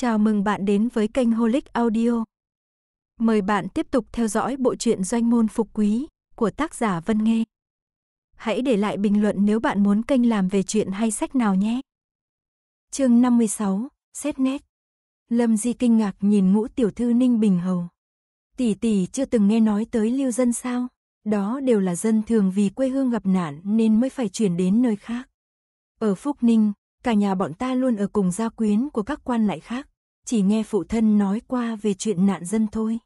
Chào mừng bạn đến với kênh Holic Audio. Mời bạn tiếp tục theo dõi bộ truyện Doanh môn phục quý của tác giả Vân Nghê. Hãy để lại bình luận nếu bạn muốn kênh làm về chuyện hay sách nào nhé. Chương 56, xét nét. Lâm Di kinh ngạc nhìn Ngũ tiểu thư Ninh Bình Hầu. Tỷ tỷ chưa từng nghe nói tới lưu dân sao? Đó đều là dân thường vì quê hương gặp nạn nên mới phải chuyển đến nơi khác. Ở Phúc Ninh, Cả nhà bọn ta luôn ở cùng gia quyến của các quan lại khác, chỉ nghe phụ thân nói qua về chuyện nạn dân thôi.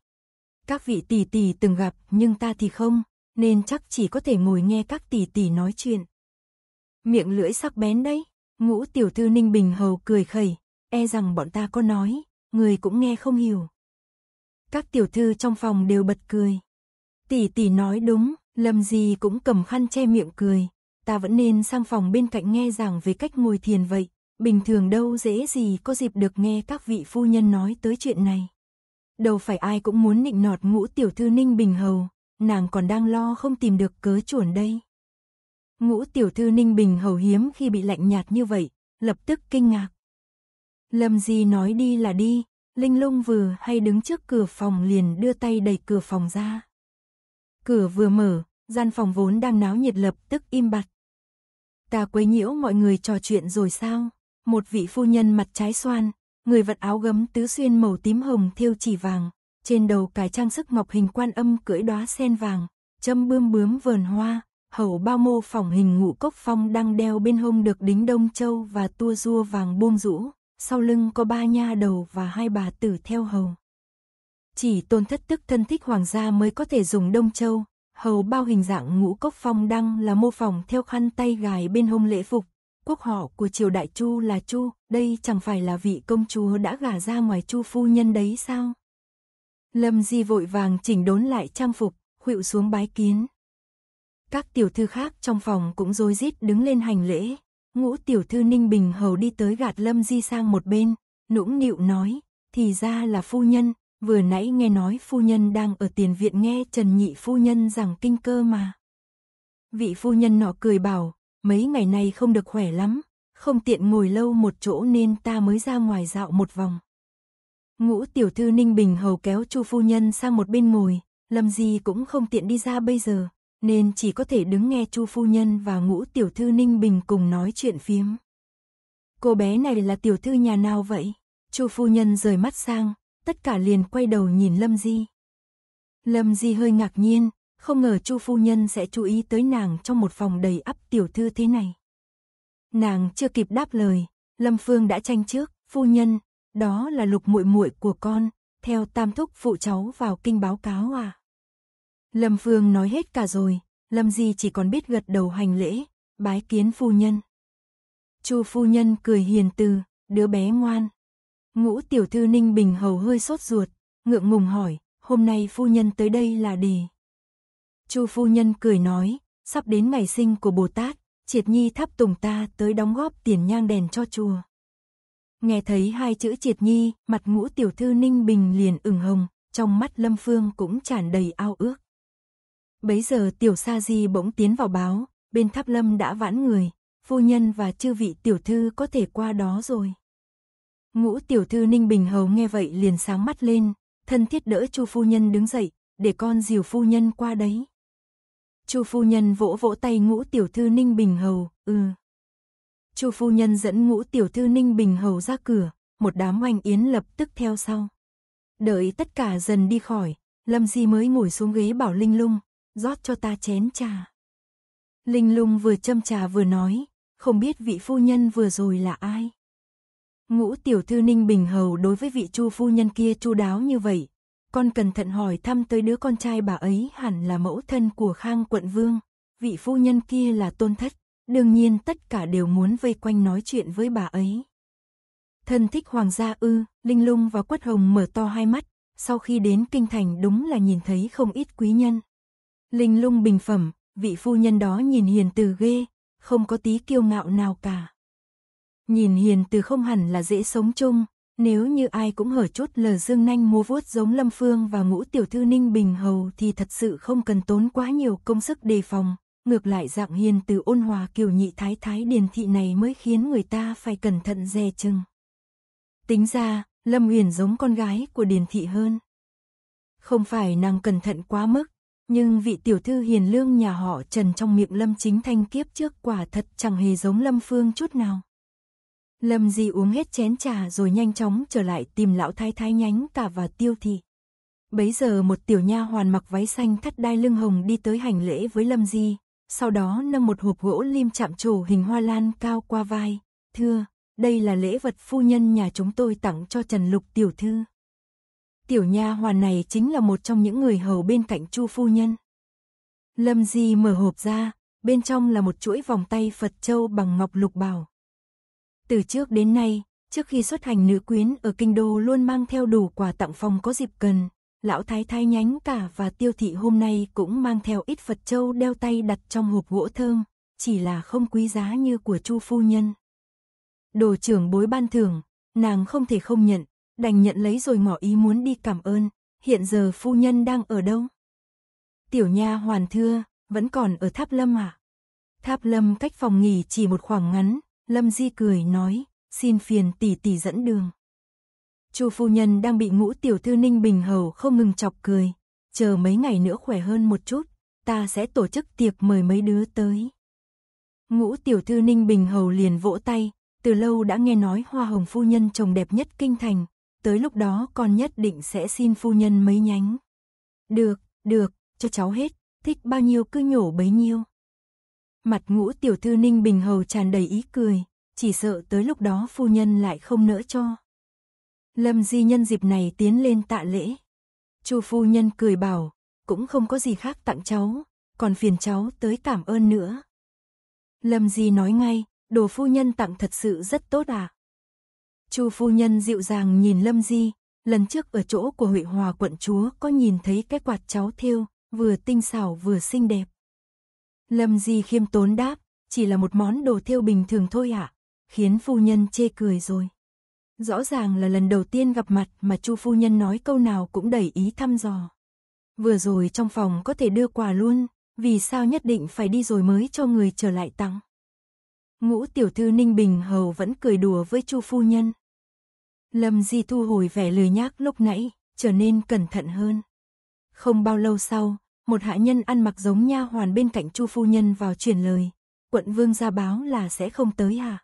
Các vị tỷ tỷ từng gặp nhưng ta thì không, nên chắc chỉ có thể ngồi nghe các tỷ tỷ nói chuyện. Miệng lưỡi sắc bén đấy, ngũ tiểu thư Ninh Bình Hầu cười khẩy, e rằng bọn ta có nói, người cũng nghe không hiểu. Các tiểu thư trong phòng đều bật cười. Tỷ tỷ nói đúng, Lâm gì cũng cầm khăn che miệng cười, ta vẫn nên sang phòng bên cạnh nghe giảng về cách ngồi thiền vậy, bình thường đâu dễ gì có dịp được nghe các vị phu nhân nói tới chuyện này. Đâu phải ai cũng muốn nịnh nọt ngũ tiểu thư Ninh Bình Hầu, nàng còn đang lo không tìm được cớ chuẩn đây. Ngũ tiểu thư Ninh Bình Hầu hiếm khi bị lạnh nhạt như vậy, lập tức kinh ngạc. Lâm Di nói đi là đi, Linh Lung vừa hay đứng trước cửa phòng liền đưa tay đẩy cửa phòng ra. Cửa vừa mở, gian phòng vốn đang náo nhiệt lập tức im bặt. Ta quấy nhiễu mọi người trò chuyện rồi sao? Một vị phu nhân mặt trái xoan, người vật áo gấm tứ xuyên màu tím hồng thêu chỉ vàng, trên đầu cài trang sức ngọc hình quan âm cưỡi đóa sen vàng, châm bươm bướm vườn hoa, hầu bao mô phỏng hình ngũ cốc phong đang đeo bên hông được đính đông châu và tua rua vàng buông rũ, sau lưng có ba nha đầu và hai bà tử theo hầu. Chỉ tôn thất tức thân thích hoàng gia mới có thể dùng đông châu, hầu bao hình dạng ngũ cốc phong đăng là mô phỏng theo khăn tay gài bên hông lễ phục. Quốc họ của triều đại Chu là Chu, đây chẳng phải là vị công chúa đã gả ra ngoài Chu phu nhân đấy sao? Lâm Di vội vàng chỉnh đốn lại trang phục, khuỵu xuống bái kiến. Các tiểu thư khác trong phòng cũng rối rít đứng lên hành lễ. Ngũ tiểu thư Ninh Bình hầu đi tới gạt Lâm Di sang một bên, nũng nịu nói, thì ra là phu nhân, vừa nãy nghe nói phu nhân đang ở tiền viện nghe Trần Nhị phu nhân rằng kinh cơ mà. Vị phu nhân nọ cười bảo, mấy ngày nay không được khỏe lắm, không tiện ngồi lâu một chỗ nên ta mới ra ngoài dạo một vòng. Ngũ tiểu thư Ninh Bình hầu kéo Chu phu nhân sang một bên ngồi, Lâm Di cũng không tiện đi ra bây giờ, nên chỉ có thể đứng nghe Chu phu nhân và Ngũ tiểu thư Ninh Bình cùng nói chuyện phiếm. Cô bé này là tiểu thư nhà nào vậy? Chu phu nhân rời mắt sang, tất cả liền quay đầu nhìn Lâm Di. Lâm Di hơi ngạc nhiên, không ngờ Chu phu nhân sẽ chú ý tới nàng trong một phòng đầy ắp tiểu thư thế này. Nàng chưa kịp đáp lời, Lâm Phương đã tranh trước, "Phu nhân, đó là Lục muội muội của con, theo Tam thúc phụ cháu vào kinh báo cáo à?" Lâm Phương nói hết cả rồi, Lâm Di chỉ còn biết gật đầu hành lễ, bái kiến phu nhân. Chu phu nhân cười hiền từ, đứa bé ngoan. Ngũ tiểu thư Ninh Bình Hầu hơi sốt ruột, ngượng ngùng hỏi, hôm nay phu nhân tới đây là để. Chu phu nhân cười nói, sắp đến ngày sinh của Bồ Tát, triệt nhi tháp tùng ta tới đóng góp tiền nhang đèn cho chùa. Nghe thấy hai chữ triệt nhi, mặt ngũ tiểu thư Ninh Bình liền ửng hồng, trong mắt Lâm Phương cũng tràn đầy ao ước. Bấy giờ tiểu sa di bỗng tiến vào báo, bên tháp lâm đã vãn người, phu nhân và chư vị tiểu thư có thể qua đó rồi. Ngũ tiểu thư Ninh Bình Hầu nghe vậy liền sáng mắt lên, thân thiết đỡ Chu phu nhân đứng dậy, để con dìu phu nhân qua đấy. Chu phu nhân vỗ vỗ tay Ngũ tiểu thư Ninh Bình Hầu, "Ừ." Chu phu nhân dẫn Ngũ tiểu thư Ninh Bình Hầu ra cửa, một đám oanh yến lập tức theo sau. Đợi tất cả dần đi khỏi, Lâm Di mới ngồi xuống ghế bảo Linh Lung, rót cho ta chén trà. Linh Lung vừa châm trà vừa nói, không biết vị phu nhân vừa rồi là ai. Ngũ tiểu thư Ninh Bình Hầu đối với vị chu phu nhân kia chu đáo như vậy. Con cẩn thận hỏi thăm tới đứa con trai bà ấy hẳn là mẫu thân của Khang quận vương. Vị phu nhân kia là tôn thất. Đương nhiên tất cả đều muốn vây quanh nói chuyện với bà ấy. Thân thích hoàng gia ư, Linh Lung và Quất Hồng mở to hai mắt. Sau khi đến kinh thành đúng là nhìn thấy không ít quý nhân. Linh Lung bình phẩm, vị phu nhân đó nhìn hiền từ ghê, không có tí kiêu ngạo nào cả. Nhìn hiền từ không hẳn là dễ sống chung, nếu như ai cũng hở chút lờ dương nanh múa vuốt giống Lâm Phương và ngũ tiểu thư Ninh Bình Hầu thì thật sự không cần tốn quá nhiều công sức đề phòng. Ngược lại dạng hiền từ ôn hòa kiều nhị thái thái điền thị này mới khiến người ta phải cẩn thận dè chừng. Tính ra, Lâm uyển giống con gái của điền thị hơn. Không phải nàng cẩn thận quá mức, nhưng vị tiểu thư hiền lương nhà họ Trần trong miệng Lâm Chính Thanh kiếp trước quả thật chẳng hề giống Lâm Phương chút nào. Lâm Di uống hết chén trà rồi nhanh chóng trở lại tìm lão thái thái nhánh cả và tiêu thị. Bấy giờ một tiểu nha hoàn mặc váy xanh thắt đai lưng hồng đi tới hành lễ với Lâm Di, sau đó nâng một hộp gỗ lim chạm trổ hình hoa lan cao qua vai. Thưa, đây là lễ vật phu nhân nhà chúng tôi tặng cho Trần Lục tiểu thư. Tiểu nha hoàn này chính là một trong những người hầu bên cạnh Chu phu nhân. Lâm Di mở hộp ra, bên trong là một chuỗi vòng tay Phật châu bằng ngọc lục bảo. Từ trước đến nay, trước khi xuất hành nữ quyến ở kinh đô luôn mang theo đủ quà tặng phòng có dịp cần. Lão thái thái nhánh cả và tiêu thị hôm nay cũng mang theo ít Phật châu đeo tay đặt trong hộp gỗ thơm, chỉ là không quý giá như của chu phu nhân. Đồ trưởng bối ban thưởng, nàng không thể không nhận, đành nhận lấy rồi ngỏ ý muốn đi cảm ơn, hiện giờ phu nhân đang ở đâu? Tiểu nha hoàn thưa, vẫn còn ở Tháp Lâm à? Tháp Lâm cách phòng nghỉ chỉ một khoảng ngắn, Lâm Di cười nói, xin phiền tỷ tỷ dẫn đường. Chu phu nhân đang bị ngũ tiểu thư Ninh Bình Hầu không ngừng chọc cười, chờ mấy ngày nữa khỏe hơn một chút, ta sẽ tổ chức tiệc mời mấy đứa tới. Ngũ tiểu thư Ninh Bình Hầu liền vỗ tay, từ lâu đã nghe nói hoa hồng phu nhân chồng đẹp nhất kinh thành, tới lúc đó con nhất định sẽ xin phu nhân mấy nhánh. Được, được, cho cháu hết, thích bao nhiêu cứ nhổ bấy nhiêu. Mặt ngũ tiểu thư Ninh Bình Hầu tràn đầy ý cười, chỉ sợ tới lúc đó phu nhân lại không nỡ cho. Lâm Di nhân dịp này tiến lên tạ lễ. Chu phu nhân cười bảo, cũng không có gì khác tặng cháu, còn phiền cháu tới cảm ơn nữa. Lâm Di nói ngay, đồ phu nhân tặng thật sự rất tốt à. Chu phu nhân dịu dàng nhìn Lâm Di, lần trước ở chỗ của Huệ Hòa quận chúa có nhìn thấy cái quạt cháu thêu, vừa tinh xảo vừa xinh đẹp. Lâm Di khiêm tốn đáp, chỉ là một món đồ thêu bình thường thôi ạ, khiến phu nhân chê cười rồi. Rõ ràng là lần đầu tiên gặp mặt mà Chu phu nhân nói câu nào cũng đầy ý thăm dò. Vừa rồi trong phòng có thể đưa quà luôn, vì sao nhất định phải đi rồi mới cho người trở lại tặng. Ngũ tiểu thư Ninh Bình hầu vẫn cười đùa với Chu phu nhân. Lâm Di thu hồi vẻ lười nhác lúc nãy, trở nên cẩn thận hơn. Không bao lâu sau, một hạ nhân ăn mặc giống nha hoàn bên cạnh Chu phu nhân vào truyền lời, quận vương ra báo là sẽ không tới à.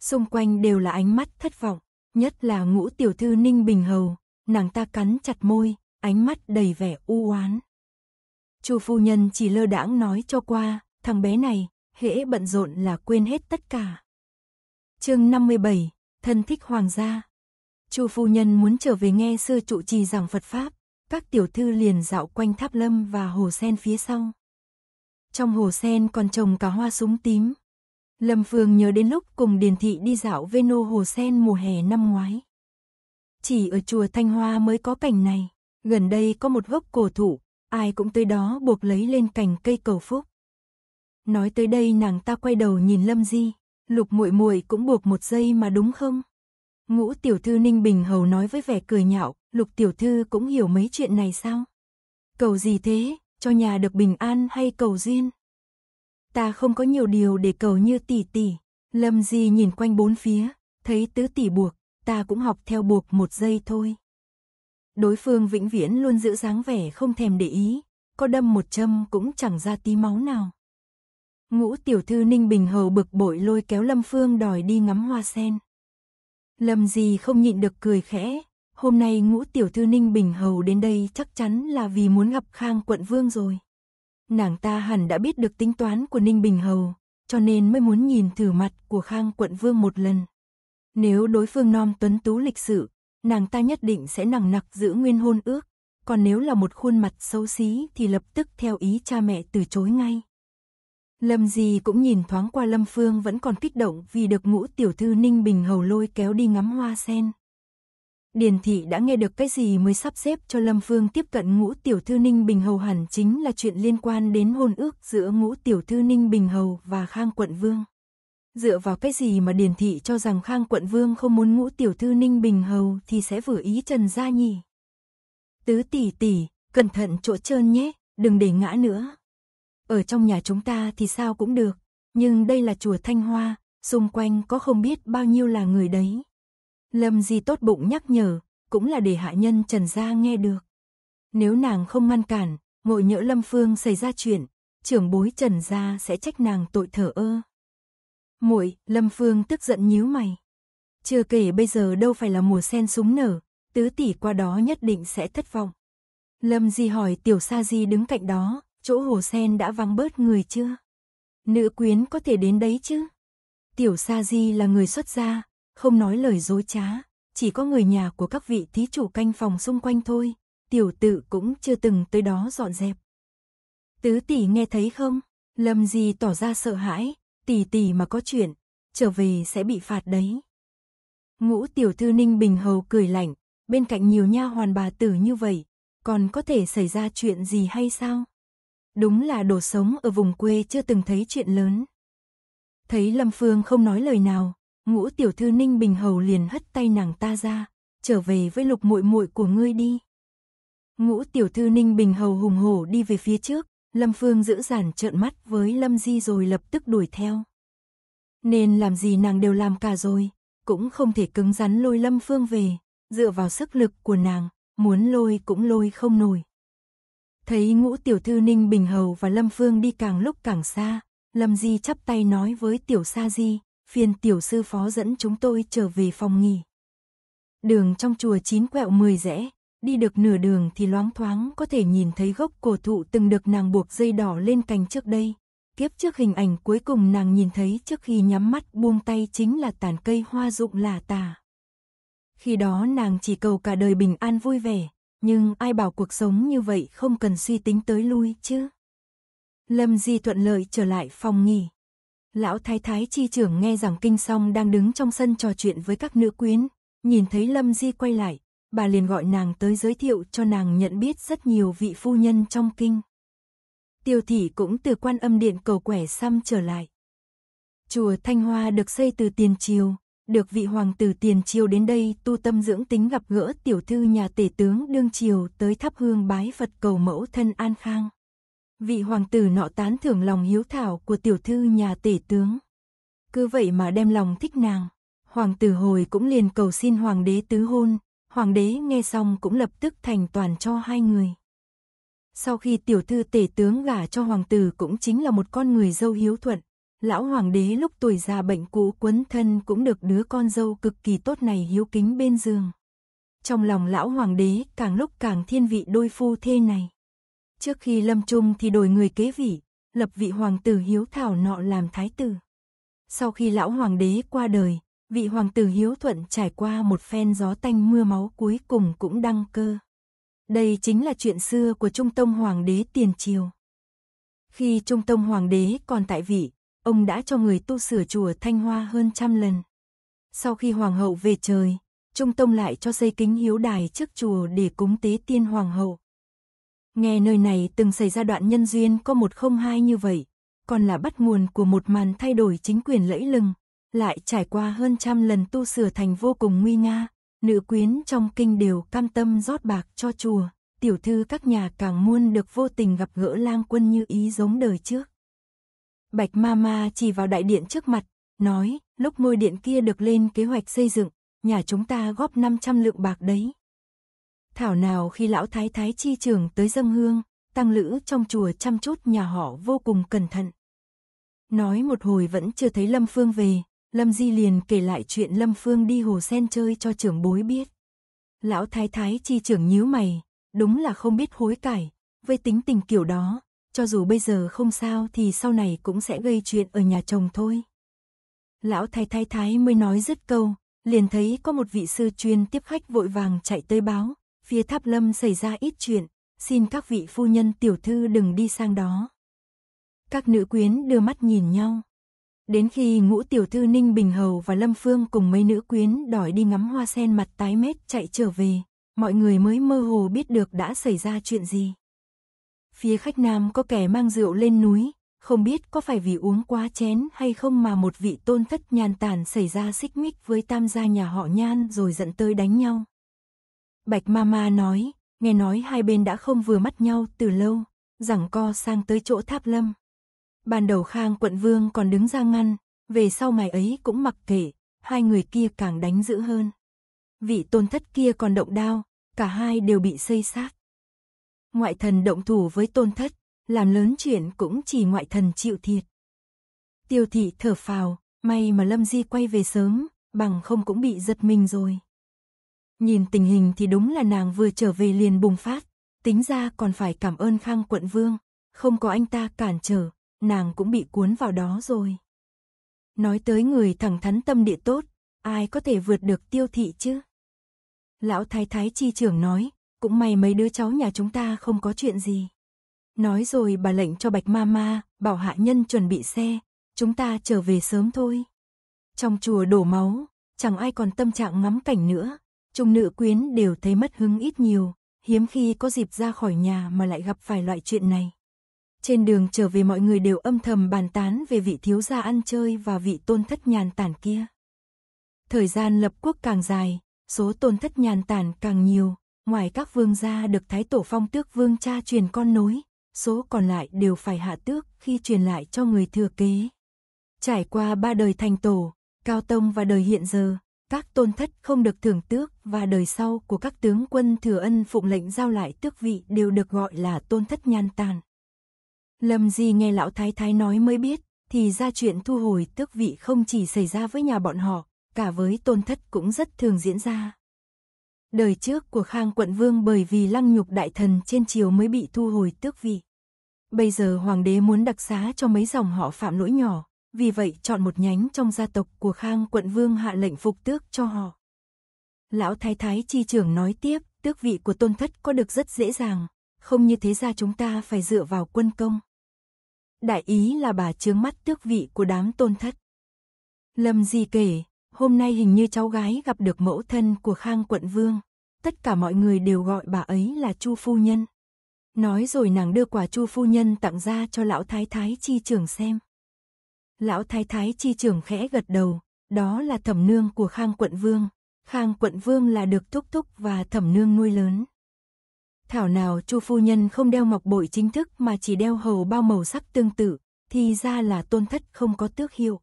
Xung quanh đều là ánh mắt thất vọng, nhất là ngũ tiểu thư Ninh Bình Hầu, nàng ta cắn chặt môi, ánh mắt đầy vẻ u oán. Chu phu nhân chỉ lơ đãng nói cho qua, thằng bé này, hễ bận rộn là quên hết tất cả. Chương 57, thân thích hoàng gia. Chu phu nhân muốn trở về nghe sư trụ trì giảng Phật pháp, các tiểu thư liền dạo quanh tháp lâm và hồ sen phía sau. Trong hồ sen còn trồng cả hoa súng tím. Lâm Phương nhớ đến lúc cùng Điền Thị đi dạo Veno hồ sen mùa hè năm ngoái. Chỉ ở chùa Thanh Hoa mới có cảnh này, gần đây có một gốc cổ thụ, ai cũng tới đó buộc lấy lên cành cây cầu phúc. Nói tới đây nàng ta quay đầu nhìn Lâm Di, Lục Muội Muội cũng buộc một giây mà đúng không? Ngũ tiểu thư Ninh Bình Hầu nói với vẻ cười nhạo, lục tiểu thư cũng hiểu mấy chuyện này sao? Cầu gì thế, cho nhà được bình an hay cầu duyên? Ta không có nhiều điều để cầu như tỷ tỷ. Lâm Di nhìn quanh bốn phía, thấy tứ tỷ buộc, ta cũng học theo buộc một giây thôi. Đối phương vĩnh viễn luôn giữ dáng vẻ không thèm để ý, có đâm một châm cũng chẳng ra tí máu nào. Ngũ tiểu thư Ninh Bình Hầu bực bội lôi kéo Lâm Phương đòi đi ngắm hoa sen. Lâm gì không nhịn được cười khẽ, hôm nay ngũ tiểu thư Ninh Bình Hầu đến đây chắc chắn là vì muốn gặp Khang quận vương rồi. Nàng ta hẳn đã biết được tính toán của Ninh Bình Hầu, cho nên mới muốn nhìn thử mặt của Khang quận vương một lần. Nếu đối phương non tuấn tú lịch sự, nàng ta nhất định sẽ nặng nặc giữ nguyên hôn ước, còn nếu là một khuôn mặt xấu xí thì lập tức theo ý cha mẹ từ chối ngay. Lâm Di cũng nhìn thoáng qua Lâm Phương vẫn còn kích động vì được ngũ tiểu thư Ninh Bình hầu lôi kéo đi ngắm hoa sen. Điền thị đã nghe được cái gì mới sắp xếp cho Lâm Phương tiếp cận ngũ tiểu thư Ninh Bình Hầu hẳn chính là chuyện liên quan đến hôn ước giữa ngũ tiểu thư Ninh Bình Hầu và Khang Quận Vương. Dựa vào cái gì mà Điền thị cho rằng Khang Quận Vương không muốn ngũ tiểu thư Ninh Bình Hầu thì sẽ vừa ý Trần Gia nhỉ Tứ tỷ tỷ, cẩn thận chỗ trơn nhé, đừng để ngã nữa ở trong nhà chúng ta thì sao cũng được, nhưng đây là chùa Thanh Hoa, xung quanh có không biết bao nhiêu là người đấy. Lâm Di tốt bụng nhắc nhở, cũng là để hạ nhân Trần Gia nghe được. Nếu nàng không ngăn cản, ngộ nhỡ Lâm Phương xảy ra chuyện, trưởng bối Trần Gia sẽ trách nàng tội thở ơ. Muội, Lâm Phương tức giận nhíu mày. Chưa kể bây giờ đâu phải là mùa sen súng nở, tứ tỷ qua đó nhất định sẽ thất vọng. Lâm Di hỏi Tiểu Sa Di đứng cạnh đó, chỗ hồ sen đã vắng bớt người chưa? Nữ quyến có thể đến đấy chứ? Tiểu Sa Di là người xuất gia, không nói lời dối trá, chỉ có người nhà của các vị thí chủ canh phòng xung quanh thôi, tiểu tự cũng chưa từng tới đó dọn dẹp. Tứ tỷ nghe thấy không? Lâm Di tỏ ra sợ hãi, tỷ tỷ mà có chuyện, trở về sẽ bị phạt đấy. Ngũ tiểu thư Ninh Bình Hầu cười lạnh, bên cạnh nhiều nha hoàn bà tử như vậy, còn có thể xảy ra chuyện gì hay sao? Đúng là đồ sống ở vùng quê chưa từng thấy chuyện lớn. Thấy Lâm Phương không nói lời nào, ngũ tiểu thư Ninh Bình Hầu liền hất tay nàng ta ra, trở về với lục muội muội của ngươi đi. Ngũ tiểu thư Ninh Bình Hầu hùng hổ đi về phía trước, Lâm Phương giữ giản trợn mắt với Lâm Di rồi lập tức đuổi theo. Nên làm gì nàng đều làm cả rồi, cũng không thể cứng rắn lôi Lâm Phương về, dựa vào sức lực của nàng, muốn lôi cũng lôi không nổi. Thấy ngũ tiểu thư Ninh Bình Hầu và Lâm Phương đi càng lúc càng xa, Lâm Di chắp tay nói với tiểu Sa Di, phiền tiểu sư phó dẫn chúng tôi trở về phòng nghỉ. Đường trong chùa chín quẹo mười rẽ, đi được nửa đường thì loáng thoáng có thể nhìn thấy gốc cổ thụ từng được nàng buộc dây đỏ lên cành trước đây. Kiếp trước hình ảnh cuối cùng nàng nhìn thấy trước khi nhắm mắt buông tay chính là tàn cây hoa rụng là tà. Khi đó nàng chỉ cầu cả đời bình an vui vẻ, nhưng ai bảo cuộc sống như vậy không cần suy tính tới lui chứ. Lâm Di thuận lợi trở lại phòng nghỉ. Lão thái thái chi trưởng nghe rằng kinh xong đang đứng trong sân trò chuyện với các nữ quyến, nhìn thấy Lâm Di quay lại, bà liền gọi nàng tới giới thiệu cho nàng nhận biết rất nhiều vị phu nhân trong kinh. Tiêu thị cũng từ quan âm điện cầu quẻ xăm trở lại. Chùa Thanh Hoa được xây từ tiền triều, được vị hoàng tử tiền triều đến đây tu tâm dưỡng tính gặp gỡ tiểu thư nhà tể tướng đương triều tới thắp hương bái Phật cầu mẫu thân an khang. Vị hoàng tử nọ tán thưởng lòng hiếu thảo của tiểu thư nhà tể tướng. Cứ vậy mà đem lòng thích nàng. Hoàng tử hồi cũng liền cầu xin hoàng đế tứ hôn, hoàng đế nghe xong cũng lập tức thành toàn cho hai người. Sau khi tiểu thư tể tướng gả cho hoàng tử cũng chính là một con người dâu hiếu thuận, lão hoàng đế lúc tuổi già bệnh cũ quấn thân cũng được đứa con dâu cực kỳ tốt này hiếu kính bên giường. Trong lòng lão hoàng đế càng lúc càng thiên vị đôi phu thê này. Trước khi lâm trung thì đổi người kế vị, lập vị hoàng tử hiếu thảo nọ làm thái tử. Sau khi lão hoàng đế qua đời, vị hoàng tử hiếu thuận trải qua một phen gió tanh mưa máu cuối cùng cũng đăng cơ. Đây chính là chuyện xưa của Trung Tông Hoàng đế tiền triều. Khi Trung Tông Hoàng đế còn tại vị, ông đã cho người tu sửa chùa Thanh Hoa hơn trăm lần. Sau khi hoàng hậu về trời, Trung Tông lại cho xây kính hiếu đài trước chùa để cúng tế tiên hoàng hậu. Nghe nơi này từng xảy ra đoạn nhân duyên có một không hai như vậy, còn là bắt nguồn của một màn thay đổi chính quyền lẫy lừng, lại trải qua hơn trăm lần tu sửa thành vô cùng nguy nga, nữ quyến trong kinh đều cam tâm rót bạc cho chùa, tiểu thư các nhà càng muôn được vô tình gặp gỡ lang quân như ý giống đời trước. Bạch Mama chỉ vào đại điện trước mặt, nói, lúc ngôi điện kia được lên kế hoạch xây dựng, nhà chúng ta góp 500 lượng bạc đấy. Thảo nào khi lão thái thái chi trường tới dâng hương, tăng lữ trong chùa chăm chút nhà họ vô cùng cẩn thận. Nói một hồi vẫn chưa thấy Lâm Phương về, Lâm Di liền kể lại chuyện Lâm Phương đi hồ sen chơi cho trưởng bối biết. Lão thái thái chi trưởng nhíu mày, đúng là không biết hối cải, với tính tình kiểu đó, cho dù bây giờ không sao thì sau này cũng sẽ gây chuyện ở nhà chồng thôi. Lão thái thái thái mới nói dứt câu, liền thấy có một vị sư chuyên tiếp khách vội vàng chạy tới báo, phía tháp lâm xảy ra ít chuyện, xin các vị phu nhân tiểu thư đừng đi sang đó. Các nữ quyến đưa mắt nhìn nhau. Đến khi ngũ tiểu thư Ninh Bình Hầu và Lâm Phương cùng mấy nữ quyến đòi đi ngắm hoa sen mặt tái mét chạy trở về, mọi người mới mơ hồ biết được đã xảy ra chuyện gì. Phía khách nam có kẻ mang rượu lên núi, không biết có phải vì uống quá chén hay không mà một vị tôn thất nhàn tản xảy ra xích mích với tam gia nhà họ nhan rồi dẫn tới đánh nhau. Bạch Mama nói, nghe nói hai bên đã không vừa mắt nhau từ lâu, rằng co sang tới chỗ tháp lâm. Ban đầu Khang quận vương còn đứng ra ngăn, về sau ngày ấy cũng mặc kệ, hai người kia càng đánh dữ hơn. Vị tôn thất kia còn động đao, cả hai đều bị xây sát ngoại thần động thủ với tôn thất, làm lớn chuyện cũng chỉ ngoại thần chịu thiệt. Tiêu thị thở phào, may mà Lâm Di quay về sớm, bằng không cũng bị giật mình rồi. Nhìn tình hình thì đúng là nàng vừa trở về liền bùng phát, tính ra còn phải cảm ơn Khang quận vương, không có anh ta cản trở, nàng cũng bị cuốn vào đó rồi. Nói tới người thẳng thắn tâm địa tốt, ai có thể vượt được tiêu thị chứ? Lão Thái Thái Chi trưởng nói, cũng may mấy đứa cháu nhà chúng ta không có chuyện gì. Nói rồi bà lệnh cho Bạch Mama, bảo hạ nhân chuẩn bị xe, chúng ta trở về sớm thôi. Trong chùa đổ máu, chẳng ai còn tâm trạng ngắm cảnh nữa, trung nữ quyến đều thấy mất hứng ít nhiều, hiếm khi có dịp ra khỏi nhà mà lại gặp phải loại chuyện này. Trên đường trở về mọi người đều âm thầm bàn tán về vị thiếu gia ăn chơi và vị tôn thất nhàn tản kia. Thời gian lập quốc càng dài, số tôn thất nhàn tản càng nhiều, Ngoài các vương gia được Thái Tổ phong tước vương cha truyền con nối, số còn lại đều phải hạ tước khi truyền lại cho người thừa kế. Trải qua ba đời thành tổ, cao tông và đời hiện giờ, các tôn thất không được thưởng tước và đời sau của các tướng quân thừa ân phụng lệnh giao lại tước vị đều được gọi là tôn thất nhan tàn. Lâm Di nghe lão thái thái nói mới biết, thì ra chuyện thu hồi tước vị không chỉ xảy ra với nhà bọn họ, cả với tôn thất cũng rất thường diễn ra. Đời trước của Khang quận vương bởi vì lăng nhục đại thần trên triều mới bị thu hồi tước vị. Bây giờ hoàng đế muốn đặc xá cho mấy dòng họ phạm lỗi nhỏ, vì vậy chọn một nhánh trong gia tộc của Khang quận vương hạ lệnh phục tước cho họ. Lão thái thái chi trưởng nói tiếp, tước vị của tôn thất có được rất dễ dàng, không như thế ra chúng ta phải dựa vào quân công. Đại ý là bà chướng mắt tước vị của đám tôn thất. Lâm gì kể, Hôm nay hình như cháu gái gặp được mẫu thân của Khang quận vương. Tất cả mọi người đều gọi bà ấy là Chu Phu Nhân. Nói rồi nàng đưa quả Chu Phu Nhân tặng ra cho lão thái thái chi trưởng xem. Lão thái thái chi trưởng khẽ gật đầu, đó là thẩm nương của Khang quận vương. Khang quận vương là được thúc thúc và thẩm nương nuôi lớn. Thảo nào Chu Phu Nhân không đeo ngọc bội chính thức mà chỉ đeo hầu bao màu sắc tương tự, thì ra là tôn thất không có tước hiệu.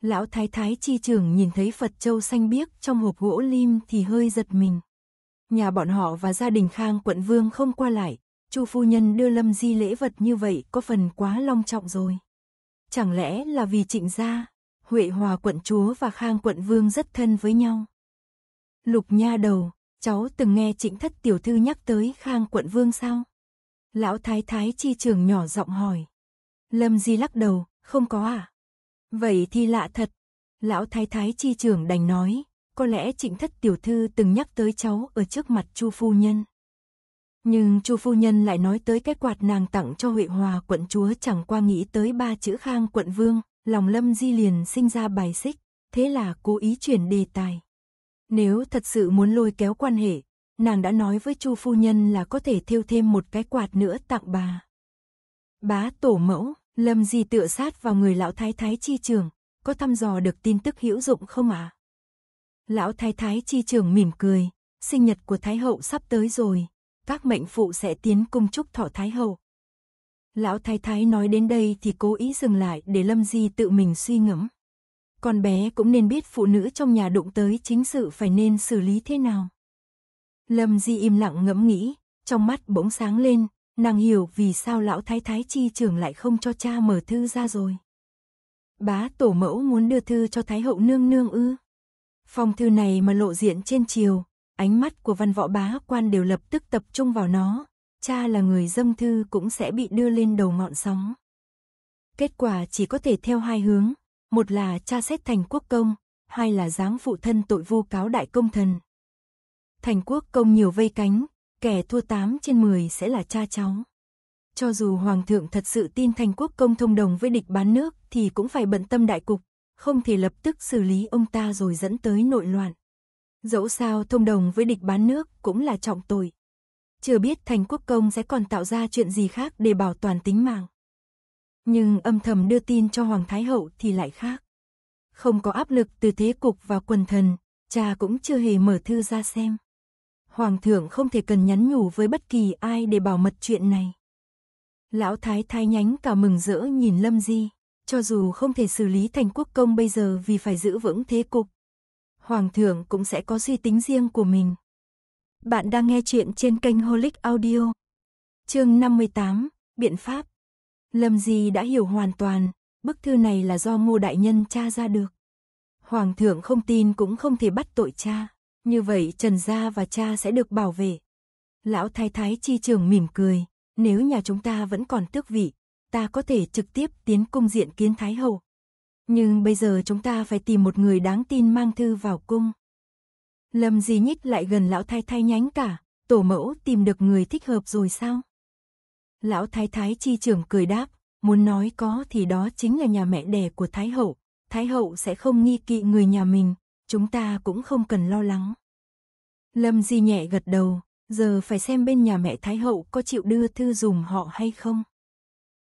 Lão thái thái chi trưởng nhìn thấy Phật Châu xanh biếc trong hộp gỗ lim thì hơi giật mình. Nhà bọn họ và gia đình Khang quận vương không qua lại, Chu phu nhân đưa Lâm Di lễ vật như vậy có phần quá long trọng rồi. Chẳng lẽ là vì trịnh gia, Huệ Hòa quận chúa và Khang quận vương rất thân với nhau. Lục nha đầu, cháu từng nghe trịnh thất tiểu thư nhắc tới Khang quận vương sao? Lão thái thái chi trưởng nhỏ giọng hỏi. Lâm Di lắc đầu, không có à? Vậy thì lạ thật. Lão thái thái chi trưởng đành nói, có lẽ trịnh thất tiểu thư từng nhắc tới cháu ở trước mặt chu phu nhân. Nhưng chu phu nhân lại nói tới cái quạt nàng tặng cho Huệ Hòa quận chúa chẳng qua nghĩ tới ba chữ khang quận vương, lòng lâm di liền sinh ra bài xích, thế là cố ý chuyển đề tài. Nếu thật sự muốn lôi kéo quan hệ, nàng đã nói với chu phu nhân là có thể thêu thêm một cái quạt nữa tặng bà. Bá tổ mẫu, Lâm Di tựa sát vào người lão thái thái chi trường, có thăm dò được tin tức hữu dụng không ạ? À? Lão thái thái chi trường mỉm cười, sinh nhật của thái hậu sắp tới rồi, các mệnh phụ sẽ tiến cung chúc thọ thái hậu. Lão thái thái nói đến đây thì cố ý dừng lại để Lâm Di tự mình suy ngẫm. Con bé cũng nên biết phụ nữ trong nhà đụng tới chính sự phải nên xử lý thế nào. Lâm Di im lặng ngẫm nghĩ, trong mắt bỗng sáng lên, Nàng hiểu vì sao lão thái thái chi trưởng lại không cho cha mở thư ra rồi. Bá tổ mẫu muốn đưa thư cho thái hậu nương nương ư. Phong thư này mà lộ diện trên triều, ánh mắt của văn võ bá quan đều lập tức tập trung vào nó. Cha là người dâng thư cũng sẽ bị đưa lên đầu ngọn sóng. Kết quả chỉ có thể theo hai hướng, một là cha xét thành quốc công, hai là giáng phụ thân tội vu cáo đại công thần. Thành quốc công nhiều vây cánh, kẻ thua 8 trên 10 sẽ là cha cháu. Cho dù Hoàng thượng thật sự tin thành quốc công thông đồng với địch bán nước thì cũng phải bận tâm đại cục, không thể lập tức xử lý ông ta rồi dẫn tới nội loạn. Dẫu sao thông đồng với địch bán nước cũng là trọng tội. Chưa biết thành quốc công sẽ còn tạo ra chuyện gì khác để bảo toàn tính mạng. Nhưng âm thầm đưa tin cho Hoàng Thái Hậu thì lại khác. Không có áp lực từ thế cục và quần thần, cha cũng chưa hề mở thư ra xem. Hoàng thượng không thể cần nhắn nhủ với bất kỳ ai để bảo mật chuyện này. Lão Thái Thái nhánh cả mừng rỡ nhìn Lâm Di, cho dù không thể xử lý thành quốc công bây giờ vì phải giữ vững thế cục. Hoàng thượng cũng sẽ có suy tính riêng của mình. Bạn đang nghe chuyện trên kênh Holic Audio. Chương 58, Biện pháp. Lâm Di đã hiểu hoàn toàn, bức thư này là do ngô đại nhân cha ra được. Hoàng thượng không tin cũng không thể bắt tội cha. Như vậy Trần Gia và cha sẽ được bảo vệ. Lão Thái Thái Chi Trường mỉm cười. Nếu nhà chúng ta vẫn còn tước vị, ta có thể trực tiếp tiến cung diện kiến Thái Hậu. Nhưng bây giờ chúng ta phải tìm một người đáng tin mang thư vào cung. Lâm Di nhích lại gần lão thái thái nhánh cả, tổ mẫu tìm được người thích hợp rồi sao? Lão thái thái chi trưởng cười đáp, muốn nói có thì đó chính là nhà mẹ đẻ của Thái Hậu, Thái Hậu sẽ không nghi kỵ người nhà mình, chúng ta cũng không cần lo lắng. Lâm Di nhẹ gật đầu, giờ phải xem bên nhà mẹ Thái Hậu có chịu đưa thư dùm họ hay không.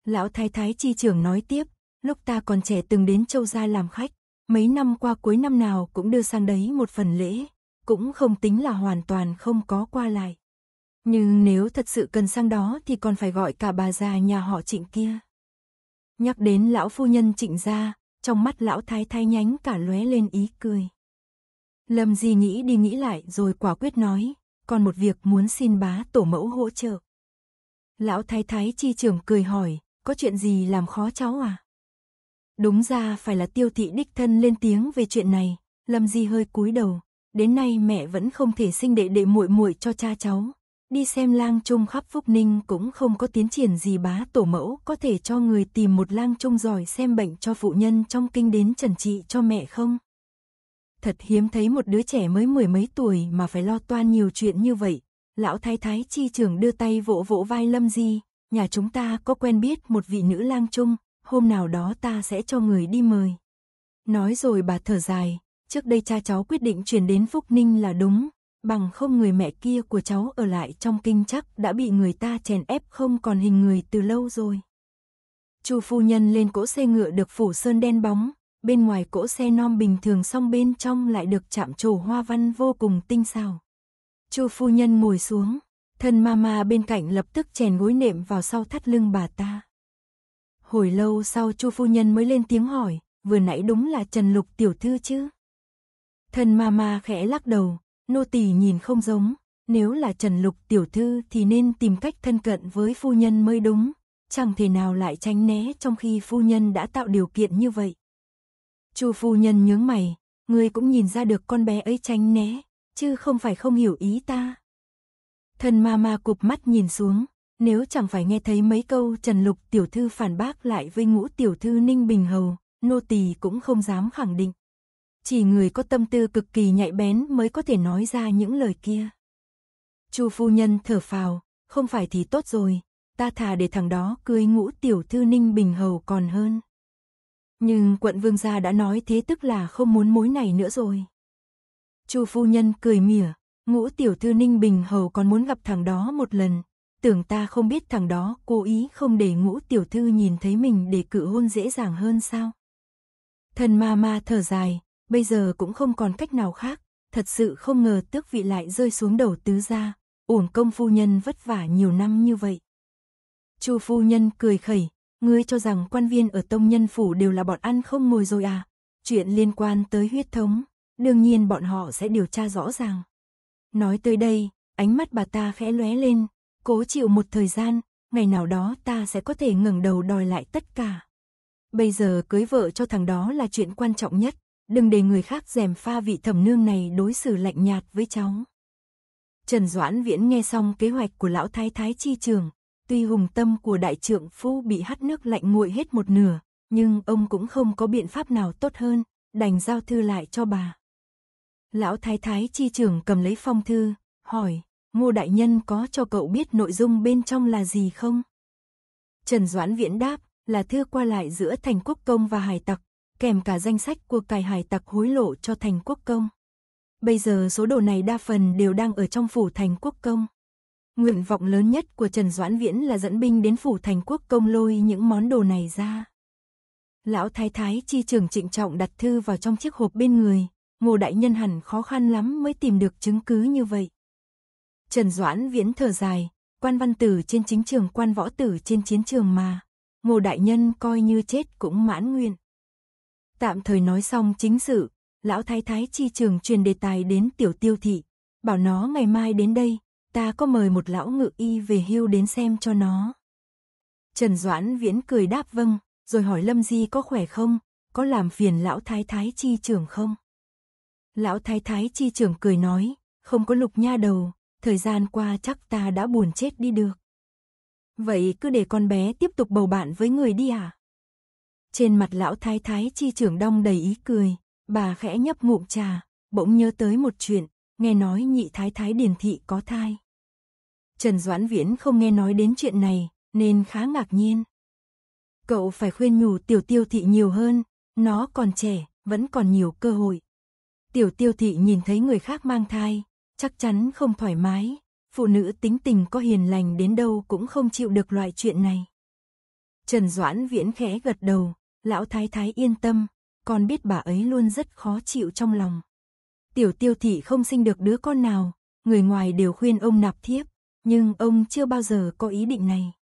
Lão Thái Thái Chi trưởng nói tiếp, lúc ta còn trẻ từng đến châu gia làm khách, mấy năm qua cuối năm nào cũng đưa sang đấy một phần lễ, cũng không tính là hoàn toàn không có qua lại. Nhưng nếu thật sự cần sang đó thì còn phải gọi cả bà già nhà họ trịnh kia. Nhắc đến lão phu nhân trịnh gia, trong mắt lão thái thái nhánh cả lóe lên ý cười. Lâm Di nghĩ đi nghĩ lại rồi quả quyết nói, còn một việc muốn xin bá tổ mẫu hỗ trợ. Lão thái thái chi trưởng cười hỏi, có chuyện gì làm khó cháu à? Đúng ra phải là tiêu thị đích thân lên tiếng về chuyện này, Lâm Di hơi cúi đầu, đến nay mẹ vẫn không thể sinh đệ đệ muội muội cho cha cháu. Đi xem lang trung khắp Phúc Ninh cũng không có tiến triển gì bá tổ mẫu có thể cho người tìm một lang trung giỏi xem bệnh cho phụ nhân trong kinh đến trần trị cho mẹ không? Thật hiếm thấy một đứa trẻ mới mười mấy tuổi mà phải lo toan nhiều chuyện như vậy. Lão thái thái chi trưởng đưa tay vỗ vỗ vai Lâm Di. Nhà chúng ta có quen biết một vị nữ lang trung. hôm nào đó ta sẽ cho người đi mời. Nói rồi bà thở dài, trước đây cha cháu quyết định chuyển đến Phúc Ninh là đúng, bằng không người mẹ kia của cháu ở lại trong kinh chắc đã bị người ta chèn ép không còn hình người từ lâu rồi. Chu phu nhân lên cỗ xe ngựa được phủ sơn đen bóng, bên ngoài cỗ xe non bình thường song bên trong lại được chạm trổ hoa văn vô cùng tinh xảo. Chu phu nhân ngồi xuống, thân mama bên cạnh lập tức chèn gối nệm vào sau thắt lưng bà ta. Hồi lâu sau Chu phu nhân mới lên tiếng hỏi, vừa nãy đúng là Trần Lục tiểu thư chứ? Thân mama khẽ lắc đầu, nô tỳ nhìn không giống, nếu là Trần Lục tiểu thư thì nên tìm cách thân cận với phu nhân mới đúng, chẳng thể nào lại tránh né trong khi phu nhân đã tạo điều kiện như vậy. Chu phu nhân nhướng mày, ngươi cũng nhìn ra được con bé ấy tránh né, chứ không phải không hiểu ý ta. Thần ma ma cụp mắt nhìn xuống, nếu chẳng phải nghe thấy mấy câu Trần Lục tiểu thư phản bác lại với ngũ tiểu thư Ninh Bình Hầu, nô tỳ cũng không dám khẳng định. Chỉ người có tâm tư cực kỳ nhạy bén mới có thể nói ra những lời kia. Chu phu nhân thở phào, không phải thì tốt rồi, ta thà để thằng đó cưới ngũ tiểu thư Ninh Bình Hầu còn hơn. Nhưng quận vương gia đã nói thế tức là không muốn mối này nữa rồi. Chu phu nhân cười mỉa, ngũ tiểu thư Ninh Bình Hầu còn muốn gặp thằng đó một lần, tưởng ta không biết thằng đó cố ý không để ngũ tiểu thư nhìn thấy mình để cự hôn dễ dàng hơn sao. Thần ma ma thở dài, bây giờ cũng không còn cách nào khác, thật sự không ngờ tước vị lại rơi xuống đầu tứ gia, uổng công phu nhân vất vả nhiều năm như vậy. Chu phu nhân cười khẩy, Ngươi cho rằng quan viên ở tông nhân phủ đều là bọn ăn không ngồi rồi à? Chuyện liên quan tới huyết thống, đương nhiên bọn họ sẽ điều tra rõ ràng. Nói tới đây, ánh mắt bà ta khẽ lóe lên, cố chịu một thời gian, ngày nào đó ta sẽ có thể ngẩng đầu đòi lại tất cả. Bây giờ cưới vợ cho thằng đó là chuyện quan trọng nhất, đừng để người khác dèm pha vị thẩm nương này đối xử lạnh nhạt với cháu. Trần Doãn Viễn nghe xong kế hoạch của lão thái thái chi trường, Tuy hùng tâm của đại trưởng phu bị hắt nước lạnh nguội hết một nửa, nhưng ông cũng không có biện pháp nào tốt hơn, đành giao thư lại cho bà. Lão thái thái chi trưởng cầm lấy phong thư, hỏi, ngô đại nhân có cho cậu biết nội dung bên trong là gì không? Trần Doãn Viễn đáp, là thư qua lại giữa thành quốc công và hải tặc, kèm cả danh sách của cải hải tặc hối lộ cho thành quốc công. Bây giờ số đồ này đa phần đều đang ở trong phủ thành quốc công. Nguyện vọng lớn nhất của Trần Doãn Viễn là dẫn binh đến phủ thành quốc công lôi những món đồ này ra. Lão thái thái chi trưởng trịnh trọng đặt thư vào trong chiếc hộp bên người, ngô đại nhân hẳn khó khăn lắm mới tìm được chứng cứ như vậy. Trần Doãn Viễn thở dài, quan văn tử trên chính trường quan võ tử trên chiến trường mà, ngô đại nhân coi như chết cũng mãn nguyện. Tạm thời nói xong chính sự, lão thái thái chi trưởng truyền đề tài đến tiểu tiêu thị, bảo nó ngày mai đến đây, ta có mời một lão ngự y về hưu đến xem cho nó. Trần Doãn Viễn cười đáp vâng, rồi hỏi Lâm Di có khỏe không, có làm phiền lão thái thái chi trưởng không? Lão thái thái chi trưởng cười nói, không có lục nha đầu, thời gian qua chắc ta đã buồn chết đi được. Vậy cứ để con bé tiếp tục bầu bạn với người đi à? Trên mặt lão thái thái chi trưởng đong đầy ý cười, bà khẽ nhấp ngụm trà, bỗng nhớ tới một chuyện, nghe nói nhị thái thái điền thị có thai. Trần Doãn Viễn không nghe nói đến chuyện này, nên khá ngạc nhiên. Cậu phải khuyên nhủ tiểu tiêu thị nhiều hơn, nó còn trẻ, vẫn còn nhiều cơ hội. Tiểu tiêu thị nhìn thấy người khác mang thai, chắc chắn không thoải mái, phụ nữ tính tình có hiền lành đến đâu cũng không chịu được loại chuyện này. Trần Doãn Viễn khẽ gật đầu, lão thái thái yên tâm, còn biết bà ấy luôn rất khó chịu trong lòng tiểu tiêu thị không sinh được đứa con nào, người ngoài đều khuyên ông nạp thiếp, nhưng ông chưa bao giờ có ý định này.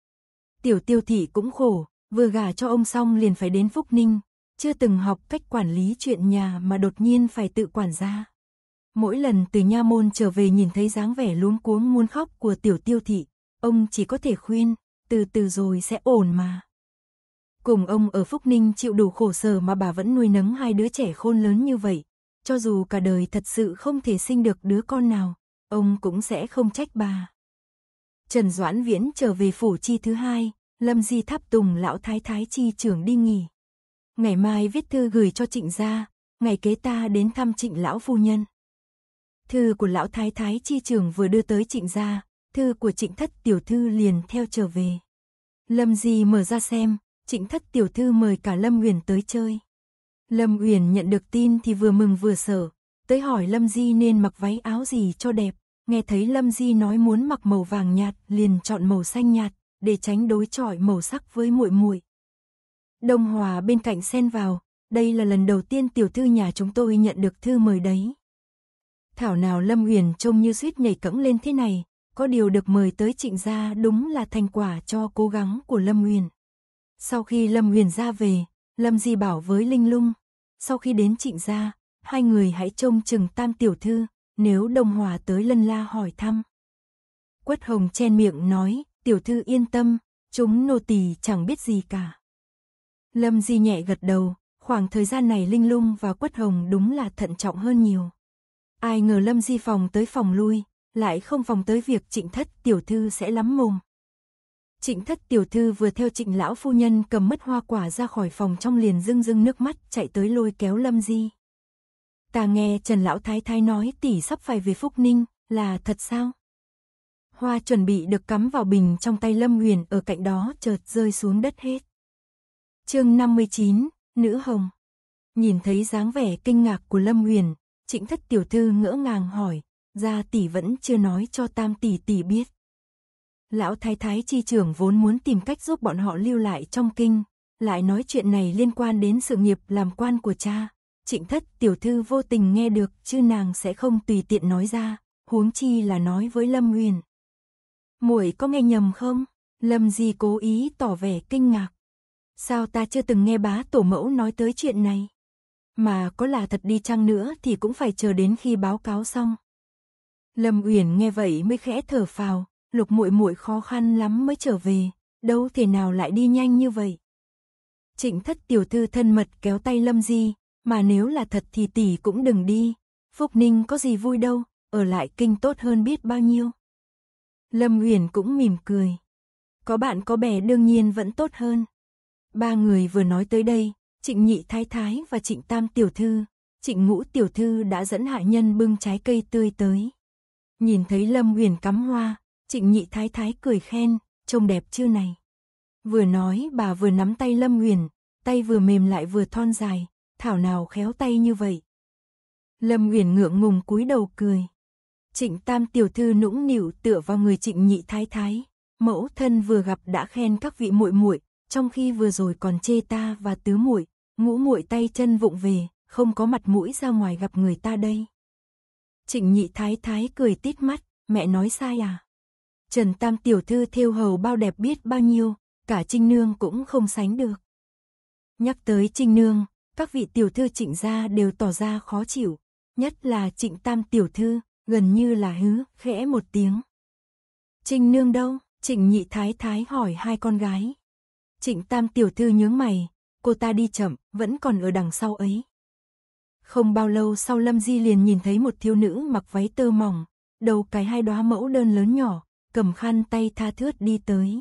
Tiểu tiêu thị cũng khổ, vừa gả cho ông xong liền phải đến Phúc Ninh, chưa từng học cách quản lý chuyện nhà mà đột nhiên phải tự quản gia. Mỗi lần từ nha môn trở về nhìn thấy dáng vẻ luống cuống muốn khóc của tiểu tiêu thị, ông chỉ có thể khuyên, từ từ rồi sẽ ổn mà. Cùng ông ở Phúc Ninh chịu đủ khổ sở mà bà vẫn nuôi nấng hai đứa trẻ khôn lớn như vậy, cho dù cả đời thật sự không thể sinh được đứa con nào, ông cũng sẽ không trách bà. Trần Doãn Viễn trở về phủ chi thứ hai, Lâm Di Tháp Tùng lão thái thái chi trưởng đi nghỉ. Ngày mai viết thư gửi cho Trịnh gia, ngày kế ta đến thăm Trịnh lão phu nhân. Thư của lão thái thái chi trưởng vừa đưa tới Trịnh gia, thư của Trịnh Thất tiểu thư liền theo trở về. Lâm Di mở ra xem, Trịnh Thất tiểu thư mời cả Lâm Huyền tới chơi. Lâm Uyển nhận được tin thì vừa mừng vừa sợ, tới hỏi Lâm Di nên mặc váy áo gì cho đẹp, nghe thấy Lâm Di nói muốn mặc màu vàng nhạt, liền chọn màu xanh nhạt để tránh đối chọi màu sắc với muội muội. Đông Hòa bên cạnh xen vào, đây là lần đầu tiên tiểu thư nhà chúng tôi nhận được thư mời đấy. Thảo nào Lâm Uyển trông như suýt nhảy cẫng lên thế này, có điều được mời tới Trịnh gia đúng là thành quả cho cố gắng của Lâm Uyển. Sau khi Lâm Uyển ra về, Lâm Di bảo với Linh Lung, sau khi đến trịnh gia, hai người hãy trông chừng tam tiểu thư, nếu đồng hòa tới lân la hỏi thăm. Quất Hồng chen miệng nói, tiểu thư yên tâm, chúng nô tỳ chẳng biết gì cả. Lâm Di nhẹ gật đầu, khoảng thời gian này Linh Lung và Quất Hồng đúng là thận trọng hơn nhiều. Ai ngờ Lâm Di phòng tới phòng lui, lại không phòng tới việc trịnh thất tiểu thư sẽ lắm mồm, Trịnh thất tiểu thư vừa theo trịnh lão phu nhân cầm mất hoa quả ra khỏi phòng trong liền rưng rưng nước mắt chạy tới lôi kéo lâm di. Ta nghe Trần Lão Thái Thái nói tỷ sắp phải về Phúc Ninh, là thật sao? Hoa chuẩn bị được cắm vào bình trong tay Lâm Huyền ở cạnh đó chợt rơi xuống đất hết. chương 59, Nữ Hồng Nhìn thấy dáng vẻ kinh ngạc của Lâm Huyền, trịnh thất tiểu thư ngỡ ngàng hỏi, ra tỷ vẫn chưa nói cho tam tỷ tỷ biết. Lão thái thái chi trưởng vốn muốn tìm cách giúp bọn họ lưu lại trong kinh, lại nói chuyện này liên quan đến sự nghiệp làm quan của cha. Trịnh thất tiểu thư vô tình nghe được chứ nàng sẽ không tùy tiện nói ra, huống chi là nói với Lâm Huyền. muội có nghe nhầm không? Lâm Di cố ý tỏ vẻ kinh ngạc. Sao ta chưa từng nghe bá tổ mẫu nói tới chuyện này? Mà có là thật đi chăng nữa thì cũng phải chờ đến khi báo cáo xong. Lâm Uyển nghe vậy mới khẽ thở phào, lục muội muội khó khăn lắm mới trở về, đâu thể nào lại đi nhanh như vậy. Trịnh thất tiểu thư thân mật kéo tay Lâm Di, mà nếu là thật thì tỷ cũng đừng đi, Phúc Ninh có gì vui đâu, ở lại kinh tốt hơn biết bao nhiêu. Lâm Uyển cũng mỉm cười. Có bạn có bè đương nhiên vẫn tốt hơn. Ba người vừa nói tới đây, Trịnh Nhị Thái Thái và Trịnh Tam Tiểu Thư, Trịnh Ngũ Tiểu Thư đã dẫn hạ nhân bưng trái cây tươi tới. Nhìn thấy Lâm Uyển cắm hoa, Trịnh nhị thái thái cười khen, trông đẹp chưa này. Vừa nói bà vừa nắm tay Lâm Nguyền, tay vừa mềm lại vừa thon dài, thảo nào khéo tay như vậy. Lâm Nguyền ngượng ngùng cúi đầu cười. Trịnh tam tiểu thư nũng nịu tựa vào người trịnh nhị thái thái. Mẫu thân vừa gặp đã khen các vị muội muội, trong khi vừa rồi còn chê ta và tứ muội, ngũ muội tay chân vụng về, không có mặt mũi ra ngoài gặp người ta đây. Trịnh nhị thái thái cười tít mắt, mẹ nói sai à? Trần Tam tiểu thư thêu hầu bao đẹp biết bao nhiêu, cả Trinh Nương cũng không sánh được. Nhắc tới Trinh Nương, các vị tiểu thư trịnh gia đều tỏ ra khó chịu, nhất là trịnh Tam tiểu thư, gần như là hứ, khẽ một tiếng. Trinh Nương đâu? Trịnh Nhị Thái Thái hỏi hai con gái. Trịnh Tam tiểu thư nhướng mày, cô ta đi chậm, vẫn còn ở đằng sau ấy. Không bao lâu sau Lâm Di liền nhìn thấy một thiếu nữ mặc váy tơ mỏng, đầu cái hai đóa mẫu đơn lớn nhỏ, cầm khăn tay tha thướt đi tới.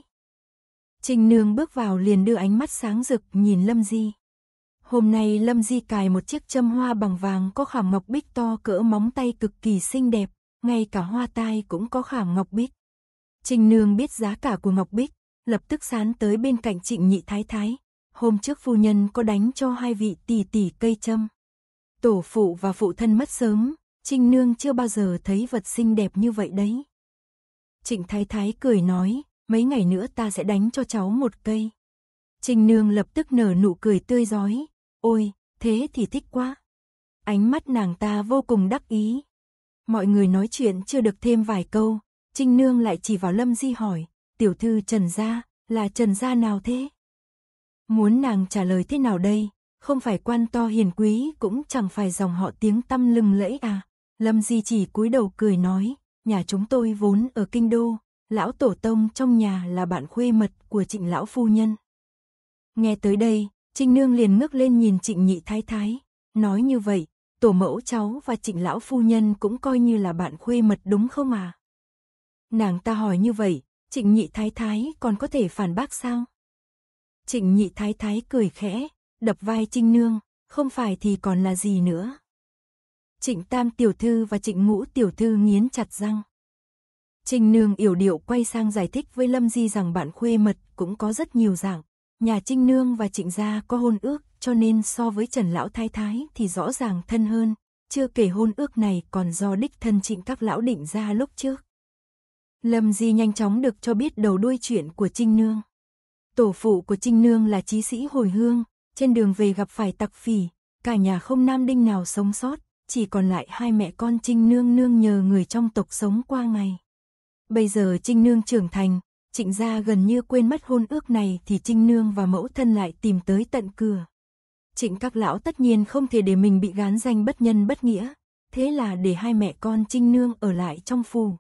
Trình nương bước vào liền đưa ánh mắt sáng rực nhìn Lâm Di. Hôm nay Lâm Di cài một chiếc châm hoa bằng vàng có khảm ngọc bích to cỡ móng tay cực kỳ xinh đẹp, ngay cả hoa tai cũng có khảm ngọc bích. Trình nương biết giá cả của ngọc bích, lập tức sán tới bên cạnh trịnh nhị thái thái. Hôm trước phu nhân có đánh cho hai vị tỷ tỷ cây châm. Tổ phụ và phụ thân mất sớm, Trinh Nương chưa bao giờ thấy vật xinh đẹp như vậy đấy. Trịnh Thái Thái cười nói, mấy ngày nữa ta sẽ đánh cho cháu một cây. Trình Nương lập tức nở nụ cười tươi rói, ôi, thế thì thích quá. Ánh mắt nàng ta vô cùng đắc ý. Mọi người nói chuyện chưa được thêm vài câu, Trinh Nương lại chỉ vào Lâm Di hỏi, tiểu thư Trần Gia, là Trần Gia nào thế? Muốn nàng trả lời thế nào đây, không phải quan to hiền quý cũng chẳng phải dòng họ tiếng tăm lừng lẫy à. Lâm Di chỉ cúi đầu cười nói, nhà chúng tôi vốn ở kinh đô, lão tổ tông trong nhà là bạn khuê mật của trịnh lão phu nhân. Nghe tới đây, trinh nương liền ngước lên nhìn trịnh nhị thái thái, nói như vậy, tổ mẫu cháu và trịnh lão phu nhân cũng coi như là bạn khuê mật đúng không à? Nàng ta hỏi như vậy, trịnh nhị thái thái còn có thể phản bác sao? Trịnh nhị thái thái cười khẽ, đập vai trinh nương, không phải thì còn là gì nữa. Trịnh Tam tiểu thư và Trịnh Ngũ tiểu thư nghiến chặt răng. Trình Nương yểu điệu quay sang giải thích với Lâm Di rằng bạn khuê mật cũng có rất nhiều dạng. Nhà Trinh Nương và Trịnh Gia có hôn ước cho nên so với Trần Lão Thái Thái thì rõ ràng thân hơn. Chưa kể hôn ước này còn do đích thân trịnh các lão định ra lúc trước. Lâm Di nhanh chóng được cho biết đầu đuôi chuyện của Trinh Nương. Tổ phụ của Trinh Nương là trí sĩ hồi hương, trên đường về gặp phải tặc phỉ, cả nhà không nam đinh nào sống sót, chỉ còn lại hai mẹ con Trinh Nương Nương nhờ người trong tộc sống qua ngày. Bây giờ Trinh Nương trưởng thành, Trịnh gia gần như quên mất hôn ước này thì Trinh Nương và mẫu thân lại tìm tới tận cửa. Trịnh các lão tất nhiên không thể để mình bị gán danh bất nhân bất nghĩa, thế là để hai mẹ con Trinh Nương ở lại trong phủ.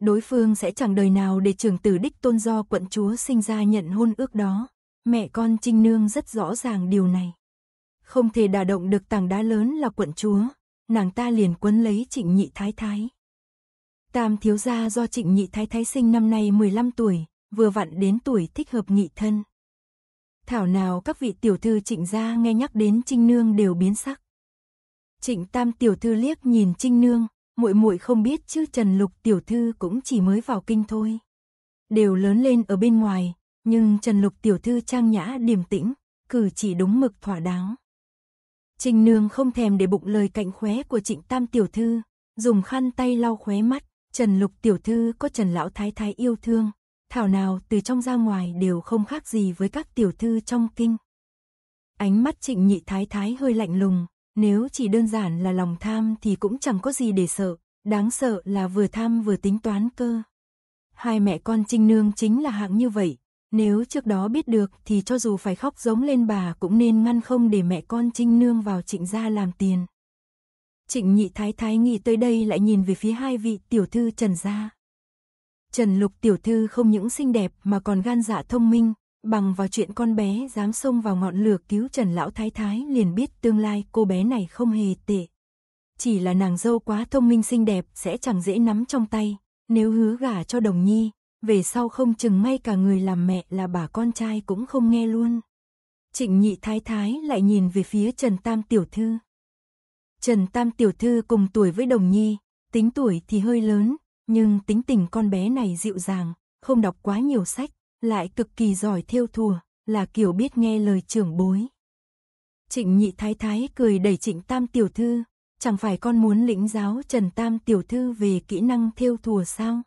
Đối phương sẽ chẳng đời nào để trưởng tử đích tôn do quận chúa sinh ra nhận hôn ước đó. Mẹ con Trinh Nương rất rõ ràng điều này. Không thể đả động được tảng đá lớn là quận chúa, nàng ta liền quấn lấy trịnh nhị thái thái. Tam thiếu gia do trịnh nhị thái thái sinh năm nay 15 tuổi, vừa vặn đến tuổi thích hợp nghị thân. Thảo nào các vị tiểu thư trịnh gia nghe nhắc đến trinh nương đều biến sắc. Trịnh tam tiểu thư liếc nhìn trinh nương, muội muội không biết chứ trần lục tiểu thư cũng chỉ mới vào kinh thôi. Đều lớn lên ở bên ngoài, nhưng trần lục tiểu thư trang nhã điềm tĩnh, cử chỉ đúng mực thỏa đáng. Trình nương không thèm để bụng lời cạnh khóe của trịnh tam tiểu thư, dùng khăn tay lau khóe mắt, trần lục tiểu thư có trần lão thái thái yêu thương, thảo nào từ trong ra ngoài đều không khác gì với các tiểu thư trong kinh. Ánh mắt trịnh nhị thái thái hơi lạnh lùng, nếu chỉ đơn giản là lòng tham thì cũng chẳng có gì để sợ, đáng sợ là vừa tham vừa tính toán cơ. Hai mẹ con Trinh Nương chính là hạng như vậy, nếu trước đó biết được thì cho dù phải khóc giống lên bà cũng nên ngăn không để mẹ con Trinh Nương vào trịnh gia làm tiền. Trịnh nhị thái thái nghĩ tới đây lại nhìn về phía hai vị tiểu thư Trần gia. Trần lục tiểu thư không những xinh đẹp mà còn gan dạ thông minh, bằng vào chuyện con bé dám xông vào ngọn lửa cứu Trần lão thái thái liền biết tương lai cô bé này không hề tệ. Chỉ là nàng dâu quá thông minh xinh đẹp sẽ chẳng dễ nắm trong tay, nếu hứa gả cho đồng nhi về sau không chừng may cả người làm mẹ là bà con trai cũng không nghe luôn. Trịnh nhị thái thái lại nhìn về phía Trần Tam Tiểu Thư. Trần Tam Tiểu Thư cùng tuổi với Đồng Nhi, tính tuổi thì hơi lớn, nhưng tính tình con bé này dịu dàng, không đọc quá nhiều sách, lại cực kỳ giỏi thiêu thùa, là kiểu biết nghe lời trưởng bối. Trịnh nhị thái thái cười đẩy trịnh tam tiểu thư, chẳng phải con muốn lĩnh giáo Trần Tam tiểu thư về kỹ năng thiêu thùa sao?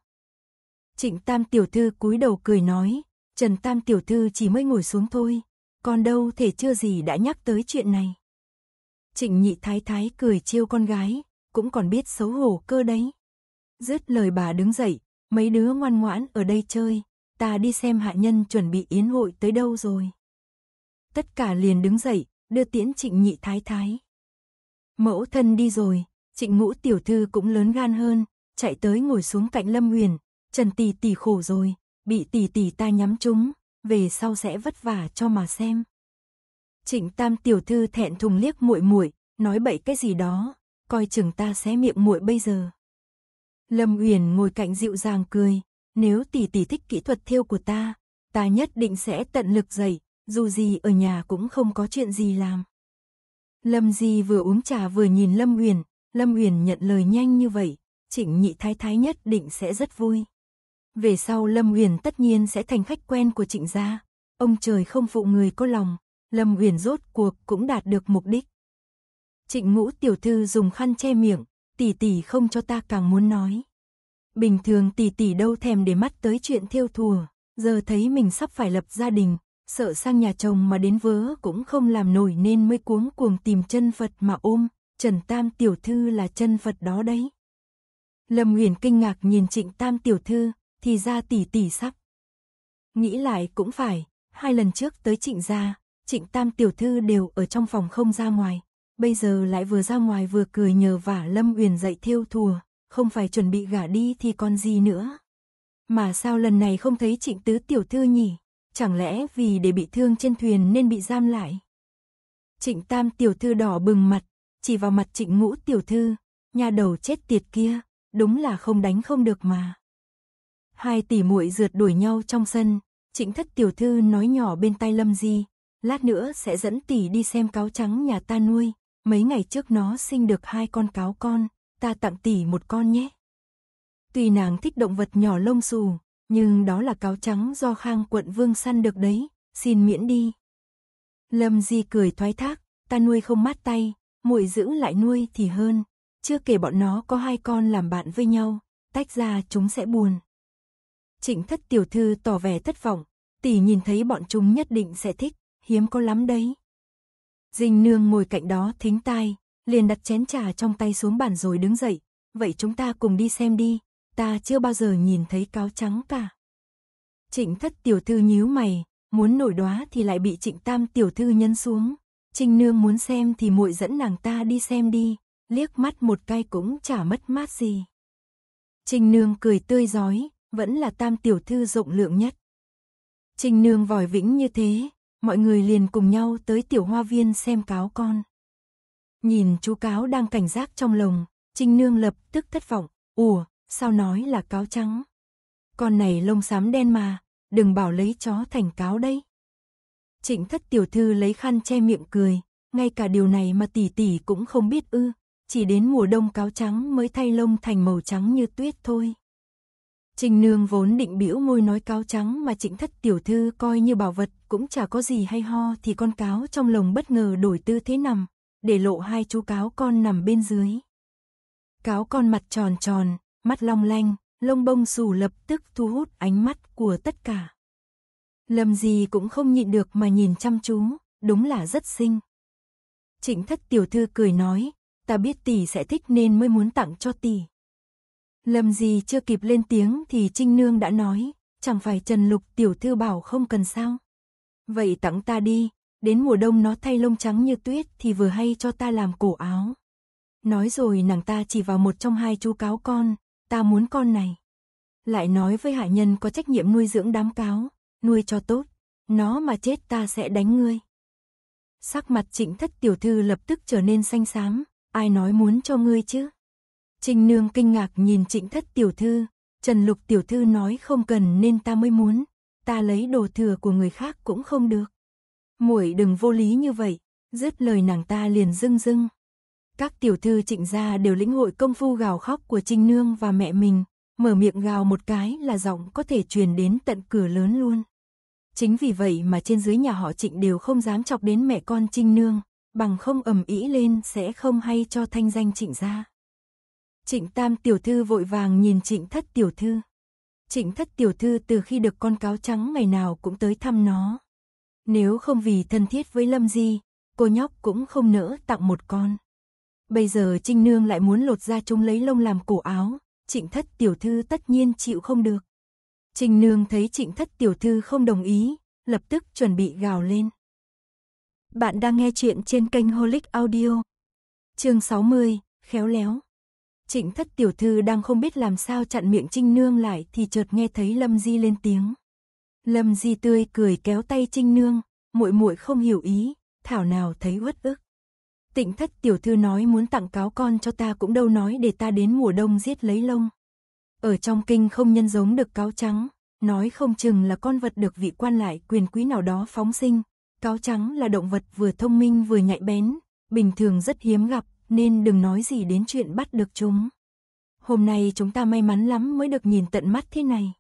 Trịnh Tam tiểu thư cúi đầu cười nói, Trần Tam tiểu thư chỉ mới ngồi xuống thôi, còn đâu thể chưa gì đã nhắc tới chuyện này. Trịnh nhị thái thái cười trêu con gái, cũng còn biết xấu hổ cơ đấy. Dứt lời bà đứng dậy, mấy đứa ngoan ngoãn ở đây chơi, ta đi xem hạ nhân chuẩn bị yến hội tới đâu rồi. Tất cả liền đứng dậy, đưa tiễn trịnh nhị thái thái. Mẫu thân đi rồi, trịnh ngũ tiểu thư cũng lớn gan hơn, chạy tới ngồi xuống cạnh Lâm Huyền, Trần tỷ tỷ khổ rồi, bị tỷ tỷ ta nhắm trúng, về sau sẽ vất vả cho mà xem. Trịnh Tam tiểu thư thẹn thùng liếc muội muội, nói bậy cái gì đó, coi chừng ta xé miệng muội bây giờ. Lâm Uyển ngồi cạnh dịu dàng cười, nếu tỷ tỷ thích kỹ thuật thiêu của ta, ta nhất định sẽ tận lực dạy, dù gì ở nhà cũng không có chuyện gì làm. Lâm Di vừa uống trà vừa nhìn Lâm Uyển, Lâm Uyển nhận lời nhanh như vậy, Trịnh Nhị Thái Thái nhất định sẽ rất vui. Về sau Lâm Uyển tất nhiên sẽ thành khách quen của Trịnh gia. Ông trời không phụ người có lòng, Lâm Uyển rốt cuộc cũng đạt được mục đích. Trịnh Ngũ tiểu thư dùng khăn che miệng, tỷ tỷ không cho ta càng muốn nói. Bình thường tỷ tỷ đâu thèm để mắt tới chuyện thiêu thùa, giờ thấy mình sắp phải lập gia đình, sợ sang nhà chồng mà đến vớ cũng không làm nổi nên mới cuống cuồng tìm chân Phật mà ôm, Trần Tam tiểu thư là chân Phật đó đấy. Lâm Uyển kinh ngạc nhìn Trịnh Tam tiểu thư, thì ra tỷ tỷ sắp. Nghĩ lại cũng phải, hai lần trước tới trịnh gia, trịnh tam tiểu thư đều ở trong phòng không ra ngoài. Bây giờ lại vừa ra ngoài vừa cười nhờ vả Lâm Uyển dạy thiêu thùa, không phải chuẩn bị gả đi thì còn gì nữa. Mà sao lần này không thấy trịnh tứ tiểu thư nhỉ? Chẳng lẽ vì để bị thương trên thuyền nên bị giam lại? Trịnh tam tiểu thư đỏ bừng mặt, chỉ vào mặt trịnh ngũ tiểu thư, nhà đầu chết tiệt kia, đúng là không đánh không được mà. Hai tỷ muội rượt đuổi nhau trong sân, Trịnh Thất tiểu thư nói nhỏ bên tai Lâm Di, lát nữa sẽ dẫn tỷ đi xem cáo trắng nhà ta nuôi, mấy ngày trước nó sinh được hai con cáo con, ta tặng tỷ một con nhé. Tuy nàng thích động vật nhỏ lông xù, nhưng đó là cáo trắng do Khang quận vương săn được đấy, xin miễn đi. Lâm Di cười thoái thác, ta nuôi không mát tay, muội giữ lại nuôi thì hơn, chưa kể bọn nó có hai con làm bạn với nhau, tách ra chúng sẽ buồn. Trịnh thất tiểu thư tỏ vẻ thất vọng, tỷ nhìn thấy bọn chúng nhất định sẽ thích, hiếm có lắm đấy. Dinh nương ngồi cạnh đó thính tai, liền đặt chén trà trong tay xuống bàn rồi đứng dậy, vậy chúng ta cùng đi xem đi, ta chưa bao giờ nhìn thấy cáo trắng cả. Trịnh thất tiểu thư nhíu mày, muốn nổi đóa thì lại bị trịnh tam tiểu thư nhấn xuống. Trinh nương muốn xem thì muội dẫn nàng ta đi xem đi, liếc mắt một cái cũng chả mất mát gì. Trình nương cười tươi giói, vẫn là tam tiểu thư rộng lượng nhất. Trình nương vòi vĩnh như thế, mọi người liền cùng nhau tới tiểu hoa viên xem cáo con. Nhìn chú cáo đang cảnh giác trong lồng, Trình nương lập tức thất vọng, ủa, sao nói là cáo trắng. Con này lông xám đen mà, đừng bảo lấy chó thành cáo đây. Trịnh thất tiểu thư lấy khăn che miệng cười, ngay cả điều này mà tỷ tỷ cũng không biết ư, chỉ đến mùa đông cáo trắng mới thay lông thành màu trắng như tuyết thôi. Trình nương vốn định biểu môi nói cáo trắng mà trịnh thất tiểu thư coi như bảo vật cũng chả có gì hay ho thì con cáo trong lồng bất ngờ đổi tư thế nằm, để lộ hai chú cáo con nằm bên dưới. Cáo con mặt tròn tròn, mắt long lanh, lông bông xù lập tức thu hút ánh mắt của tất cả. Lầm gì cũng không nhịn được mà nhìn chăm chú, đúng là rất xinh. Trịnh thất tiểu thư cười nói, ta biết tỷ sẽ thích nên mới muốn tặng cho tỷ. Lâm gì chưa kịp lên tiếng thì Trinh Nương đã nói, chẳng phải Trần Lục tiểu thư bảo không cần sao. Vậy tặng ta đi, đến mùa đông nó thay lông trắng như tuyết thì vừa hay cho ta làm cổ áo. Nói rồi nàng ta chỉ vào một trong hai chú cáo con, ta muốn con này. Lại nói với hạ nhân có trách nhiệm nuôi dưỡng đám cáo, nuôi cho tốt, nó mà chết ta sẽ đánh ngươi. Sắc mặt trịnh thất tiểu thư lập tức trở nên xanh xám, ai nói muốn cho ngươi chứ? Trinh nương kinh ngạc nhìn trịnh thất tiểu thư, Trần Lục tiểu thư nói không cần nên ta mới muốn, ta lấy đồ thừa của người khác cũng không được. Muội đừng vô lý như vậy, dứt lời nàng ta liền dưng dưng Các tiểu thư trịnh gia đều lĩnh hội công phu gào khóc của Trinh Nương và mẹ mình, mở miệng gào một cái là giọng có thể truyền đến tận cửa lớn luôn. Chính vì vậy mà trên dưới nhà họ trịnh đều không dám chọc đến mẹ con Trinh Nương, bằng không ầm ĩ lên sẽ không hay cho thanh danh trịnh gia. Trịnh Tam tiểu thư vội vàng nhìn Trịnh Thất tiểu thư. Trịnh Thất tiểu thư từ khi được con cáo trắng ngày nào cũng tới thăm nó. Nếu không vì thân thiết với Lâm Di, cô nhóc cũng không nỡ tặng một con. Bây giờ Trinh Nương lại muốn lột ra chúng lấy lông làm cổ áo, Trịnh Thất tiểu thư tất nhiên chịu không được. Trinh Nương thấy Trịnh Thất tiểu thư không đồng ý, lập tức chuẩn bị gào lên. Bạn đang nghe chuyện trên kênh Holic Audio. Chương 60, khéo léo. Trịnh thất tiểu thư đang không biết làm sao chặn miệng Trinh Nương lại thì chợt nghe thấy Lâm Di lên tiếng. Lâm Di tươi cười kéo tay Trinh Nương, muội muội không hiểu ý, thảo nào thấy uất ức. Tịnh thất tiểu thư nói muốn tặng cáo con cho ta cũng đâu nói để ta đến mùa đông giết lấy lông. Ở trong kinh không nhân giống được cáo trắng, nói không chừng là con vật được vị quan lại quyền quý nào đó phóng sinh. Cáo trắng là động vật vừa thông minh vừa nhạy bén, bình thường rất hiếm gặp, nên đừng nói gì đến chuyện bắt được chúng. Hôm nay chúng ta may mắn lắm mới được nhìn tận mắt thế này.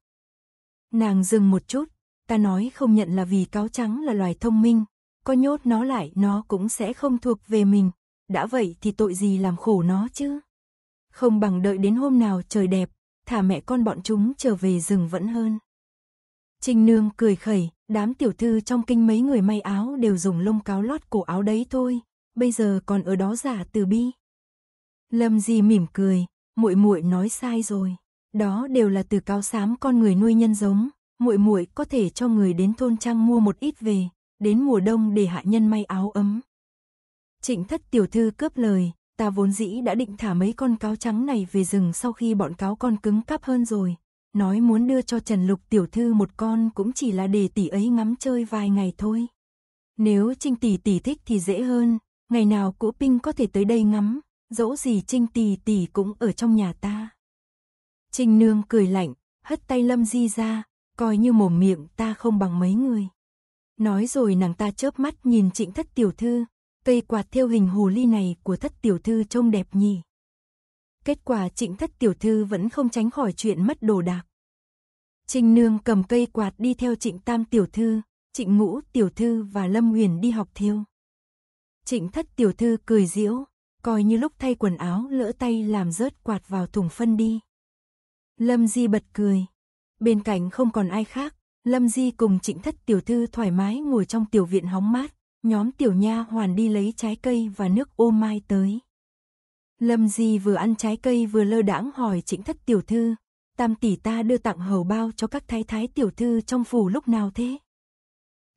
Nàng dừng một chút, ta nói không nhận là vì cáo trắng là loài thông minh, có nhốt nó lại nó cũng sẽ không thuộc về mình, đã vậy thì tội gì làm khổ nó chứ. Không bằng đợi đến hôm nào trời đẹp, thả mẹ con bọn chúng trở về rừng vẫn hơn. Trinh nương cười khẩy, đám tiểu thư trong kinh mấy người may áo đều dùng lông cáo lót cổ áo đấy thôi, bây giờ còn ở đó giả từ bi. Lâm Di mỉm cười, muội muội nói sai rồi, đó đều là từ cao xám con người nuôi nhân giống, muội muội có thể cho người đến thôn trang mua một ít về, đến mùa đông để hạ nhân may áo ấm. Trịnh thất tiểu thư cướp lời, ta vốn dĩ đã định thả mấy con cáo trắng này về rừng sau khi bọn cáo con cứng cáp hơn rồi. Nói muốn đưa cho Trần Lục tiểu thư một con cũng chỉ là để tỷ ấy ngắm chơi vài ngày thôi. Nếu Trinh tỷ tỷ thích thì dễ hơn, ngày nào cũ Pinh có thể tới đây ngắm, dẫu gì Trinh tỷ tỷ cũng ở trong nhà ta. Trinh nương cười lạnh, hất tay Lâm Di ra, coi như mồm miệng ta không bằng mấy người. Nói rồi nàng ta chớp mắt nhìn trịnh thất tiểu thư, cây quạt theo hình hồ ly này của thất tiểu thư trông đẹp nhỉ. Kết quả trịnh thất tiểu thư vẫn không tránh khỏi chuyện mất đồ đạc. Trinh nương cầm cây quạt đi theo trịnh tam tiểu thư, trịnh ngũ tiểu thư và Lâm Huyền đi học thiêu. Trịnh thất tiểu thư cười diễu, coi như lúc thay quần áo lỡ tay làm rớt quạt vào thùng phân đi. Lâm Di bật cười. Bên cạnh không còn ai khác, Lâm Di cùng trịnh thất tiểu thư thoải mái ngồi trong tiểu viện hóng mát, nhóm tiểu nha hoàn đi lấy trái cây và nước ô mai tới. Lâm Di vừa ăn trái cây vừa lơ đãng hỏi trịnh thất tiểu thư, tam tỷ ta đưa tặng hầu bao cho các thái thái tiểu thư trong phủ lúc nào thế?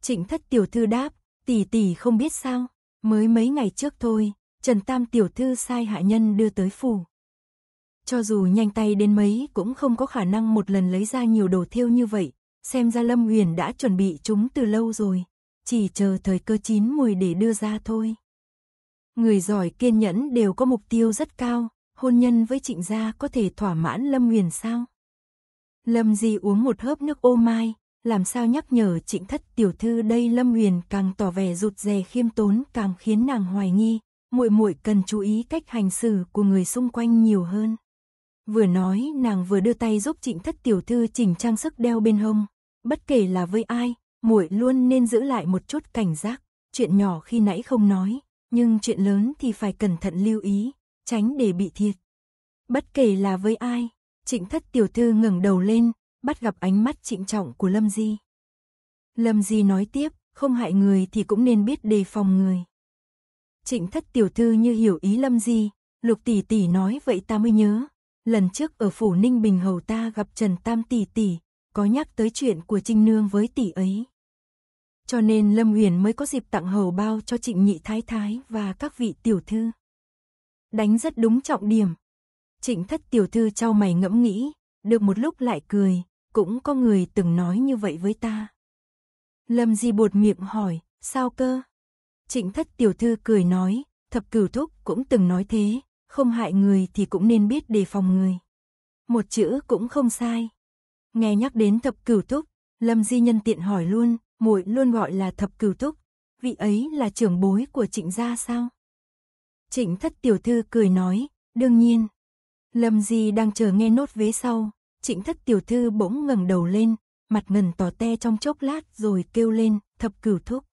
Trịnh thất tiểu thư đáp, tỷ tỷ không biết sao. Mới mấy ngày trước thôi, Trần Tam tiểu thư sai hạ nhân đưa tới phủ. Cho dù nhanh tay đến mấy cũng không có khả năng một lần lấy ra nhiều đồ thiêu như vậy, xem ra Lâm Huyền đã chuẩn bị chúng từ lâu rồi, chỉ chờ thời cơ chín mùi để đưa ra thôi. Người giỏi kiên nhẫn đều có mục tiêu rất cao, hôn nhân với trịnh gia có thể thỏa mãn Lâm Huyền sao? Lâm Di uống một hớp nước ô mai, làm sao nhắc nhở trịnh thất tiểu thư đây lâm huyền càng tỏ vẻ rụt rè khiêm tốn càng khiến nàng hoài nghi muội muội cần chú ý cách hành xử của người xung quanh nhiều hơn vừa nói nàng vừa đưa tay giúp trịnh thất tiểu thư chỉnh trang sức đeo bên hông bất kể là với ai muội luôn nên giữ lại một chút cảnh giác chuyện nhỏ khi nãy không nói nhưng chuyện lớn thì phải cẩn thận lưu ý tránh để bị thiệt bất kể là với ai trịnh thất tiểu thư ngẩng đầu lên bắt gặp ánh mắt trịnh trọng của Lâm Di. Lâm Di nói tiếp, không hại người thì cũng nên biết đề phòng người. Trịnh thất tiểu thư như hiểu ý Lâm Di, lục tỷ tỷ nói vậy ta mới nhớ. Lần trước ở phủ Ninh Bình Hầu ta gặp Trần Tam tỷ tỷ, có nhắc tới chuyện của Trinh Nương với tỷ ấy. Cho nên Lâm Huyền mới có dịp tặng hầu bao cho trịnh nhị thái thái và các vị tiểu thư. Đánh rất đúng trọng điểm. Trịnh thất tiểu thư trao mày ngẫm nghĩ, được một lúc lại cười, cũng có người từng nói như vậy với ta. Lâm Di bột miệng hỏi, sao cơ? Trịnh thất tiểu thư cười nói, thập cửu thúc cũng từng nói thế, không hại người thì cũng nên biết đề phòng người. Một chữ cũng không sai. Nghe nhắc đến thập cửu thúc, Lâm Di nhân tiện hỏi luôn, muội luôn gọi là thập cửu thúc, vị ấy là trưởng bối của trịnh gia sao? Trịnh thất tiểu thư cười nói, đương nhiên. Lâm Di đang chờ nghe nốt vế sau, Trịnh thất tiểu thư bỗng ngẩng đầu lên, mặt ngần tỏ te trong chốc lát rồi kêu lên, thập cửu thúc.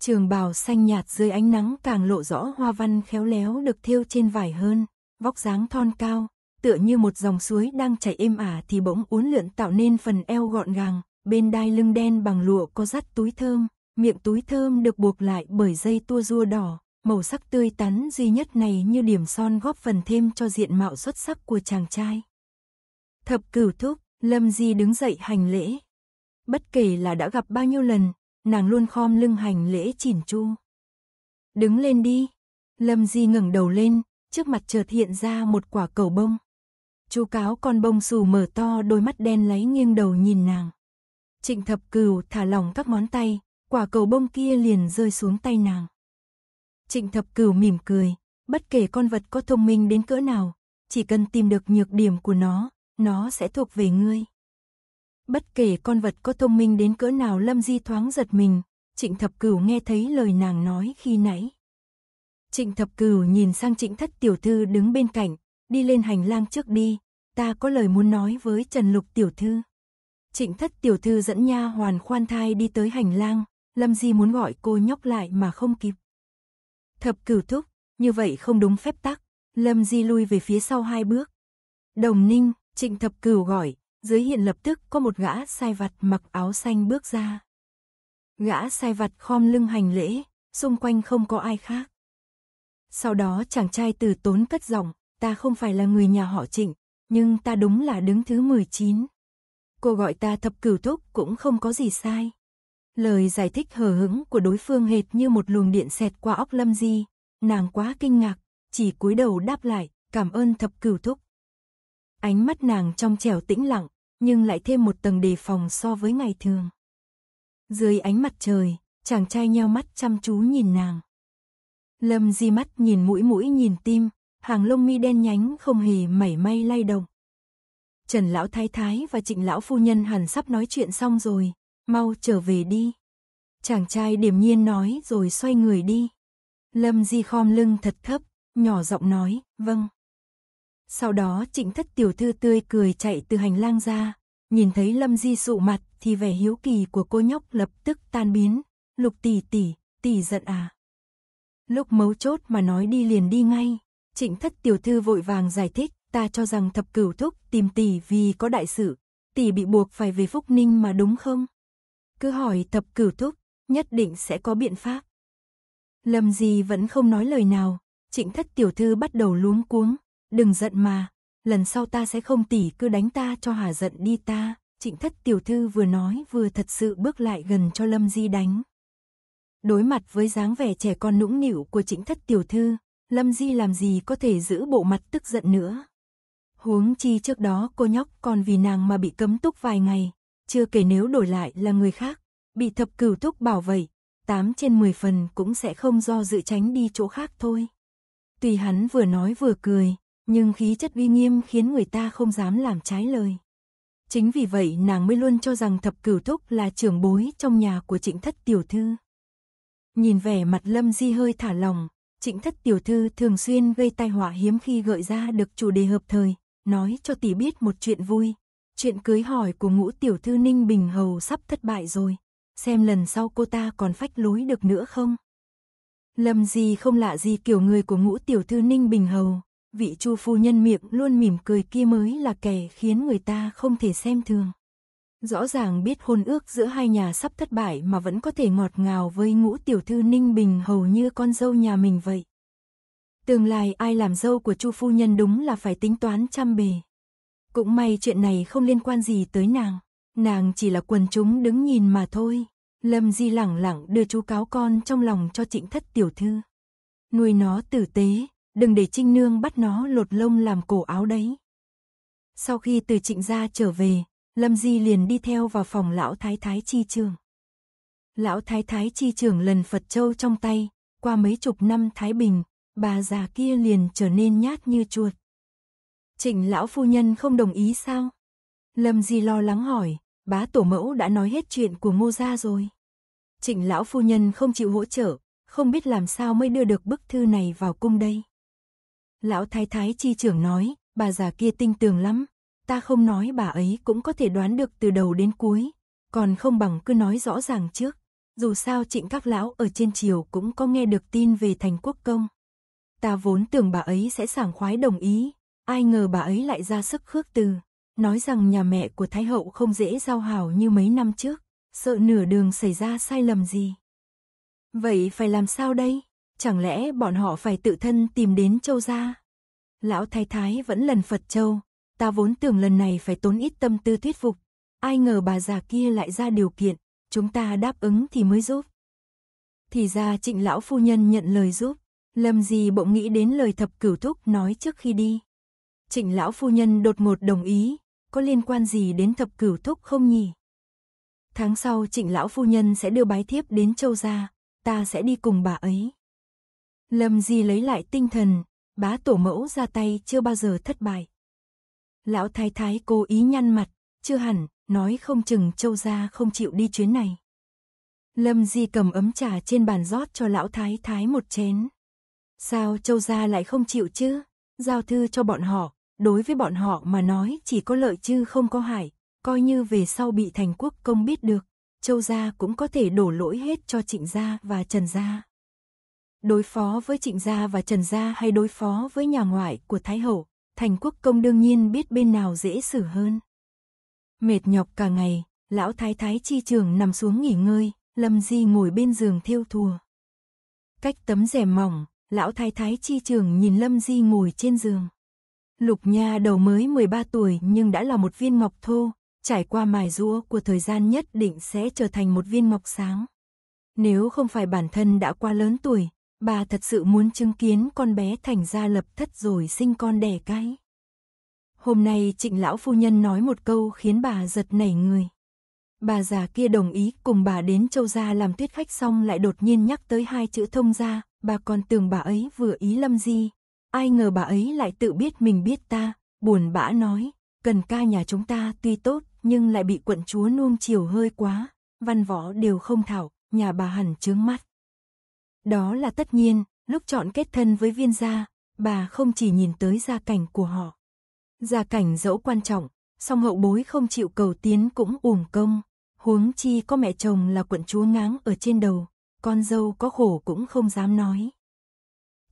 Trường bào xanh nhạt dưới ánh nắng càng lộ rõ hoa văn khéo léo được thêu trên vải hơn, vóc dáng thon cao, tựa như một dòng suối đang chảy êm ả thì bỗng uốn lượn tạo nên phần eo gọn gàng, bên đai lưng đen bằng lụa có dắt túi thơm, miệng túi thơm được buộc lại bởi dây tua rua đỏ, màu sắc tươi tắn duy nhất này như điểm son góp phần thêm cho diện mạo xuất sắc của chàng trai. Thập cửu thúc, Lâm Di đứng dậy hành lễ. Bất kể là đã gặp bao nhiêu lần, nàng luôn khom lưng hành lễ chỉn chu. Đứng lên đi. Lâm Di ngẩng đầu lên, trước mặt chợt hiện ra một quả cầu bông. Chú cáo con bông xù mở to đôi mắt đen lấy nghiêng đầu nhìn nàng. Trịnh thập Cửu thả lỏng các ngón tay, quả cầu bông kia liền rơi xuống tay nàng. Trịnh thập Cửu mỉm cười, bất kể con vật có thông minh đến cỡ nào, chỉ cần tìm được nhược điểm của nó, nó sẽ thuộc về ngươi. Bất kể con vật có thông minh đến cỡ nào Lâm Di thoáng giật mình, Trịnh Thập Cửu nghe thấy lời nàng nói khi nãy. Trịnh Thập Cửu nhìn sang Trịnh Thất Tiểu Thư đứng bên cạnh, đi lên hành lang trước đi, ta có lời muốn nói với Trần Lục Tiểu Thư. Trịnh Thất Tiểu Thư dẫn nha hoàn khoan thai đi tới hành lang, Lâm Di muốn gọi cô nhóc lại mà không kịp. Thập Cửu thúc, như vậy không đúng phép tắc, Lâm Di lui về phía sau hai bước. Đồng Ninh, Trịnh thập cửu gọi, dưới hiện lập tức có một gã sai vặt mặc áo xanh bước ra. Gã sai vặt khom lưng hành lễ, xung quanh không có ai khác. Sau đó chàng trai từ tốn cất giọng, ta không phải là người nhà họ trịnh, nhưng ta đúng là đứng thứ 19. Cô gọi ta thập cửu thúc cũng không có gì sai. Lời giải thích hờ hững của đối phương hệt như một luồng điện xẹt qua óc lâm di, nàng quá kinh ngạc, chỉ cúi đầu đáp lại, cảm ơn thập cửu thúc. Ánh mắt nàng trong trẻo tĩnh lặng, nhưng lại thêm một tầng đề phòng so với ngày thường. Dưới ánh mặt trời, chàng trai nheo mắt chăm chú nhìn nàng. Lâm di mắt nhìn mũi mũi nhìn tim, hàng lông mi đen nhánh không hề mảy may lay động. Trần lão thái thái và trịnh lão phu nhân hẳn sắp nói chuyện xong rồi, mau trở về đi. Chàng trai điềm nhiên nói rồi xoay người đi. Lâm di khom lưng thật thấp, nhỏ giọng nói, vâng. Sau đó trịnh thất tiểu thư tươi cười chạy từ hành lang ra, nhìn thấy Lâm Di sụ mặt thì vẻ hiếu kỳ của cô nhóc lập tức tan biến, lục tỷ tỷ, tỷ giận à. Lúc mấu chốt mà nói đi liền đi ngay, trịnh thất tiểu thư vội vàng giải thích, ta cho rằng thập cửu thúc tìm tỷ vì có đại sự, tỷ bị buộc phải về Phúc Ninh mà đúng không? Cứ hỏi thập cửu thúc, nhất định sẽ có biện pháp. Lâm Di vẫn không nói lời nào, trịnh thất tiểu thư bắt đầu luống cuống, Đừng giận mà, lần sau ta sẽ không tỉ cứ đánh ta cho hà giận đi ta, trịnh thất tiểu thư vừa nói vừa thật sự bước lại gần cho Lâm Di đánh. Đối mặt với dáng vẻ trẻ con nũng nịu của trịnh thất tiểu thư, Lâm Di làm gì có thể giữ bộ mặt tức giận nữa. Huống chi trước đó cô nhóc còn vì nàng mà bị cấm túc vài ngày, chưa kể nếu đổi lại là người khác, bị thập cửu túc bảo vậy, 8 trên 10 phần cũng sẽ không do dự tránh đi chỗ khác thôi. Tùy hắn vừa nói vừa cười, nhưng khí chất uy nghiêm khiến người ta không dám làm trái lời. Chính vì vậy nàng mới luôn cho rằng thập cửu thúc là trưởng bối trong nhà của trịnh thất tiểu thư. Nhìn vẻ mặt lâm di hơi thả lòng, trịnh thất tiểu thư thường xuyên gây tai họa hiếm khi gợi ra được chủ đề hợp thời, nói cho tỷ biết một chuyện vui. Chuyện cưới hỏi của ngũ tiểu thư Ninh Bình Hầu sắp thất bại rồi, xem lần sau cô ta còn phách lối được nữa không. Lâm Di không lạ gì kiểu người của ngũ tiểu thư Ninh Bình Hầu, vị chu phu nhân miệng luôn mỉm cười kia mới là kẻ khiến người ta không thể xem thường. Rõ ràng biết hôn ước giữa hai nhà sắp thất bại mà vẫn có thể ngọt ngào với ngũ tiểu thư Ninh Bình hầu như con dâu nhà mình vậy. Tương lai ai làm dâu của chu phu nhân đúng là phải tính toán chăm bề. Cũng may chuyện này không liên quan gì tới nàng, nàng chỉ là quần chúng đứng nhìn mà thôi. Lâm Di lẳng lặng đưa chú cáo con trong lòng cho trịnh thất tiểu thư. Nuôi nó tử tế, đừng để Trinh Nương bắt nó lột lông làm cổ áo đấy. Sau khi từ trịnh gia trở về, Lâm Di liền đi theo vào phòng lão thái thái chi trường. Lão thái thái chi trường lần Phật Châu trong tay, qua mấy chục năm Thái Bình, bà già kia liền trở nên nhát như chuột. Trịnh lão phu nhân không đồng ý sao? Lâm Di lo lắng hỏi, bá tổ mẫu đã nói hết chuyện của ngô gia rồi. Trịnh lão phu nhân không chịu hỗ trợ, không biết làm sao mới đưa được bức thư này vào cung đây. Lão thái thái chi trưởng nói, bà già kia tinh tường lắm, ta không nói bà ấy cũng có thể đoán được từ đầu đến cuối, còn không bằng cứ nói rõ ràng trước. Dù sao trịnh các lão ở trên triều cũng có nghe được tin về thành quốc công. Ta vốn tưởng bà ấy sẽ sảng khoái đồng ý, ai ngờ bà ấy lại ra sức khước từ, nói rằng nhà mẹ của Thái Hậu không dễ giao hảo như mấy năm trước, sợ nửa đường xảy ra sai lầm gì. Vậy phải làm sao đây? Chẳng lẽ bọn họ phải tự thân tìm đến châu gia? Lão thái thái vẫn lần Phật châu, ta vốn tưởng lần này phải tốn ít tâm tư thuyết phục. Ai ngờ bà già kia lại ra điều kiện, chúng ta đáp ứng thì mới giúp. Thì ra trịnh lão phu nhân nhận lời giúp, lâm gì bỗng nghĩ đến lời thập cửu thúc nói trước khi đi. Trịnh lão phu nhân đột ngột đồng ý, có liên quan gì đến thập cửu thúc không nhỉ? Tháng sau trịnh lão phu nhân sẽ đưa bái thiếp đến châu gia, ta sẽ đi cùng bà ấy. Lâm Di lấy lại tinh thần, bá tổ mẫu ra tay chưa bao giờ thất bại. Lão thái thái cố ý nhăn mặt, chưa hẳn, nói không chừng châu gia không chịu đi chuyến này. Lâm Di cầm ấm trà trên bàn rót cho lão thái thái một chén. Sao châu gia lại không chịu chứ? Giao thư cho bọn họ, đối với bọn họ mà nói chỉ có lợi chứ không có hại, coi như về sau bị thành quốc công biết được, châu gia cũng có thể đổ lỗi hết cho trịnh gia và trần gia đối phó với Trịnh gia và Trần gia hay đối phó với nhà ngoại của Thái hậu, Thành Quốc công đương nhiên biết bên nào dễ xử hơn. Mệt nhọc cả ngày, lão thái thái chi trường nằm xuống nghỉ ngơi, Lâm Di ngồi bên giường thiêu thùa. Cách tấm rèm mỏng, lão thái thái chi trường nhìn Lâm Di ngồi trên giường. Lục Nha đầu mới 13 tuổi nhưng đã là một viên ngọc thô, trải qua mài rũa của thời gian nhất định sẽ trở thành một viên ngọc sáng. Nếu không phải bản thân đã qua lớn tuổi, Bà thật sự muốn chứng kiến con bé thành ra lập thất rồi sinh con đẻ cái. Hôm nay trịnh lão phu nhân nói một câu khiến bà giật nảy người. Bà già kia đồng ý cùng bà đến châu gia làm tuyết khách xong lại đột nhiên nhắc tới hai chữ thông gia, bà còn tưởng bà ấy vừa ý lâm di Ai ngờ bà ấy lại tự biết mình biết ta, buồn bã nói, cần ca nhà chúng ta tuy tốt nhưng lại bị quận chúa nuông chiều hơi quá, văn võ đều không thảo, nhà bà hẳn trướng mắt. Đó là tất nhiên, lúc chọn kết thân với viên gia, bà không chỉ nhìn tới gia cảnh của họ. Gia cảnh dẫu quan trọng, song hậu bối không chịu cầu tiến cũng uổng công. Huống chi có mẹ chồng là quận chúa ngáng ở trên đầu, con dâu có khổ cũng không dám nói.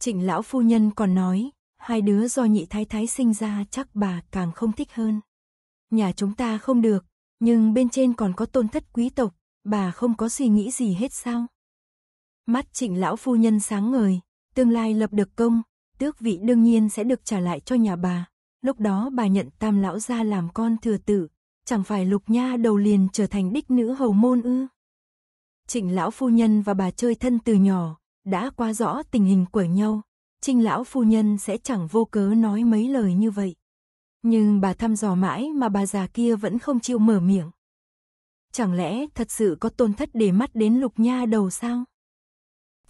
Trịnh lão phu nhân còn nói, hai đứa do nhị thái thái sinh ra chắc bà càng không thích hơn. Nhà chúng ta không được, nhưng bên trên còn có tôn thất quý tộc, bà không có suy nghĩ gì hết sao? Mắt trịnh lão phu nhân sáng ngời, tương lai lập được công, tước vị đương nhiên sẽ được trả lại cho nhà bà. Lúc đó bà nhận tam lão ra làm con thừa tử, chẳng phải lục nha đầu liền trở thành đích nữ hầu môn ư. Trịnh lão phu nhân và bà chơi thân từ nhỏ, đã qua rõ tình hình của nhau, trịnh lão phu nhân sẽ chẳng vô cớ nói mấy lời như vậy. Nhưng bà thăm dò mãi mà bà già kia vẫn không chịu mở miệng. Chẳng lẽ thật sự có tôn thất để mắt đến lục nha đầu sao?